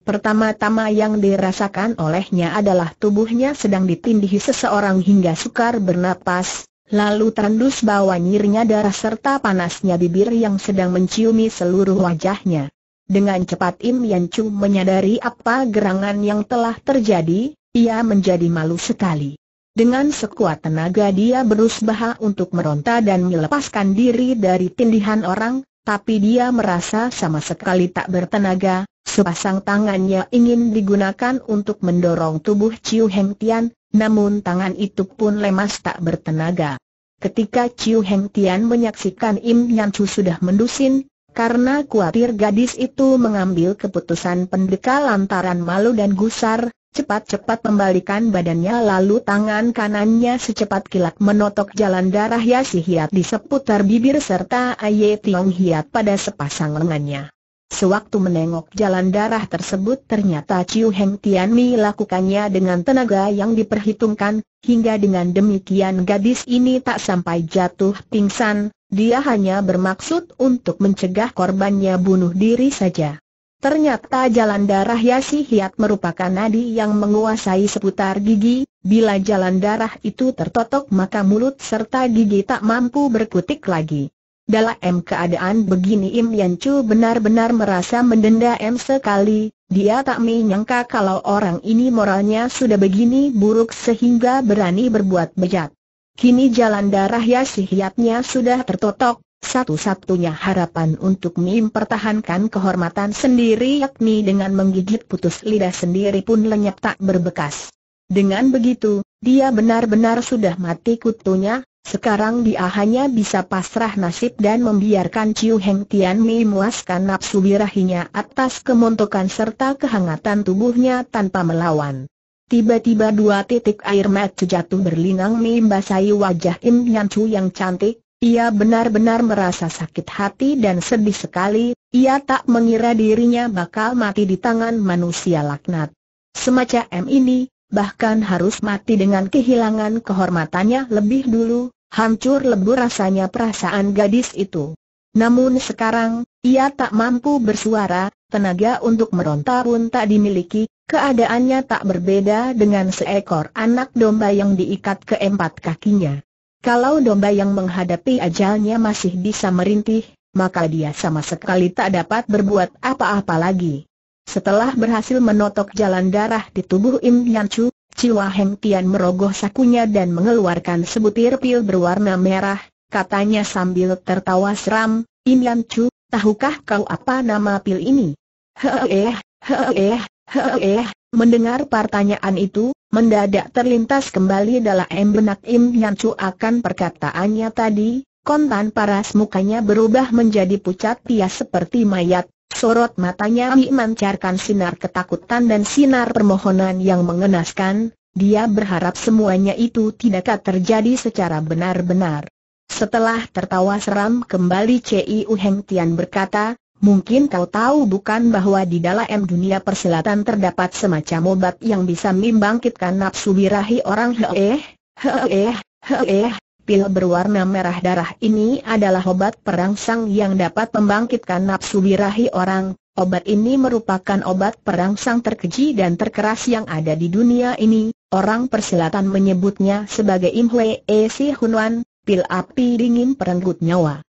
Pertama-tama yang dirasakan olehnya adalah tubuhnya sedang ditindihi seseorang hingga sukar bernapas, lalu tandus bawa nyirnya darah serta panasnya bibir yang sedang menciumi seluruh wajahnya. Dengan cepat Im Yan Chu menyadari apa gerangan yang telah terjadi, ia menjadi malu sekali. Dengan sekuat tenaga dia berusaha untuk meronta dan melepaskan diri dari tindihan orang, tapi dia merasa sama sekali tak bertenaga, Sepasang tangannya ingin digunakan untuk mendorong tubuh Chiu Heng Tian, namun tangan itu pun lemas tak bertenaga. Ketika Chiu Heng Tian menyaksikan Im Nyan Chu sudah mendusin, karena khawatir gadis itu mengambil keputusan pendeka lantaran malu dan gusar, cepat-cepat membalikan badannya lalu tangan kanannya secepat kilat menotok jalan darah Yasi Hiat di seputar bibir serta Aye Tiong Hiat pada sepasang lengannya. Sewaktu menengok jalan darah tersebut ternyata Chiu Heng Tian Mi lakukannya dengan tenaga yang diperhitungkan, hingga dengan demikian gadis ini tak sampai jatuh pingsan, dia hanya bermaksud untuk mencegah korbannya bunuh diri saja. Ternyata jalan darah Yasi Hiat merupakan nadi yang menguasai seputar gigi, bila jalan darah itu tertotok maka mulut serta gigi tak mampu berkutik lagi. Dalam keadaan begini Im Yan Chu benar-benar merasa mendenda M sekali, dia tak menyangka kalau orang ini moralnya sudah begini buruk sehingga berani berbuat bejat. Kini jalan darah ya sihiatnya sudah tertotok, satu-satunya harapan untuk Mim pertahankan kehormatan sendiri yakni dengan menggigit putus lidah sendiri pun lenyap tak berbekas. Dengan begitu, dia benar-benar sudah mati kutunya, sekarang dia hanya bisa pasrah nasib dan membiarkan Chiu Heng Tian memuaskan nafsu birahinya atas kemuntukan serta kehangatan tubuhnya tanpa melawan. Tiba-tiba dua titik air mata jatuh berlinang membasahi wajah Im Yan Chu yang cantik. Ia benar-benar merasa sakit hati dan sedih sekali, ia tak mengira dirinya bakal mati di tangan manusia laknat. Semacam ini, bahkan harus mati dengan kehilangan kehormatannya lebih dulu, Hancur lebur rasanya perasaan gadis itu. Namun sekarang, ia tak mampu bersuara, tenaga untuk meronta pun tak dimiliki, keadaannya tak berbeda dengan seekor anak domba yang diikat ke empat kakinya. Kalau domba yang menghadapi ajalnya masih bisa merintih, maka dia sama sekali tak dapat berbuat apa-apa lagi. Setelah berhasil menotok jalan darah di tubuh Im Yan Chu, Ciwa Heng Tian merogoh sakunya dan mengeluarkan sebutir pil berwarna merah, katanya sambil tertawa seram, Inyan Chu, tahukah kau apa nama pil ini? Heeh, heeh, heeh, mendengar pertanyaan itu, mendadak terlintas kembali dalam benak Im Yan Chu akan perkataannya tadi, kontan paras mukanya berubah menjadi pucat tias seperti mayat, Sorot matanya memancarkan sinar ketakutan dan sinar permohonan yang mengenaskan, dia berharap semuanya itu tidak terjadi secara benar-benar. Setelah tertawa seram kembali Ciu Heng Tian berkata, mungkin kau tahu bukan bahwa di dalam dunia persilatan terdapat semacam obat yang bisa membangkitkan nafsu birahi orang heeh, heeh, heeh, pil berwarna merah darah ini adalah obat perangsang yang dapat membangkitkan nafsu birahi orang. Obat ini merupakan obat perangsang terkeji dan terkeras yang ada di dunia ini. Orang persilatan menyebutnya sebagai Imhwe Esi Si Hunwan, pil api dingin perenggut nyawa.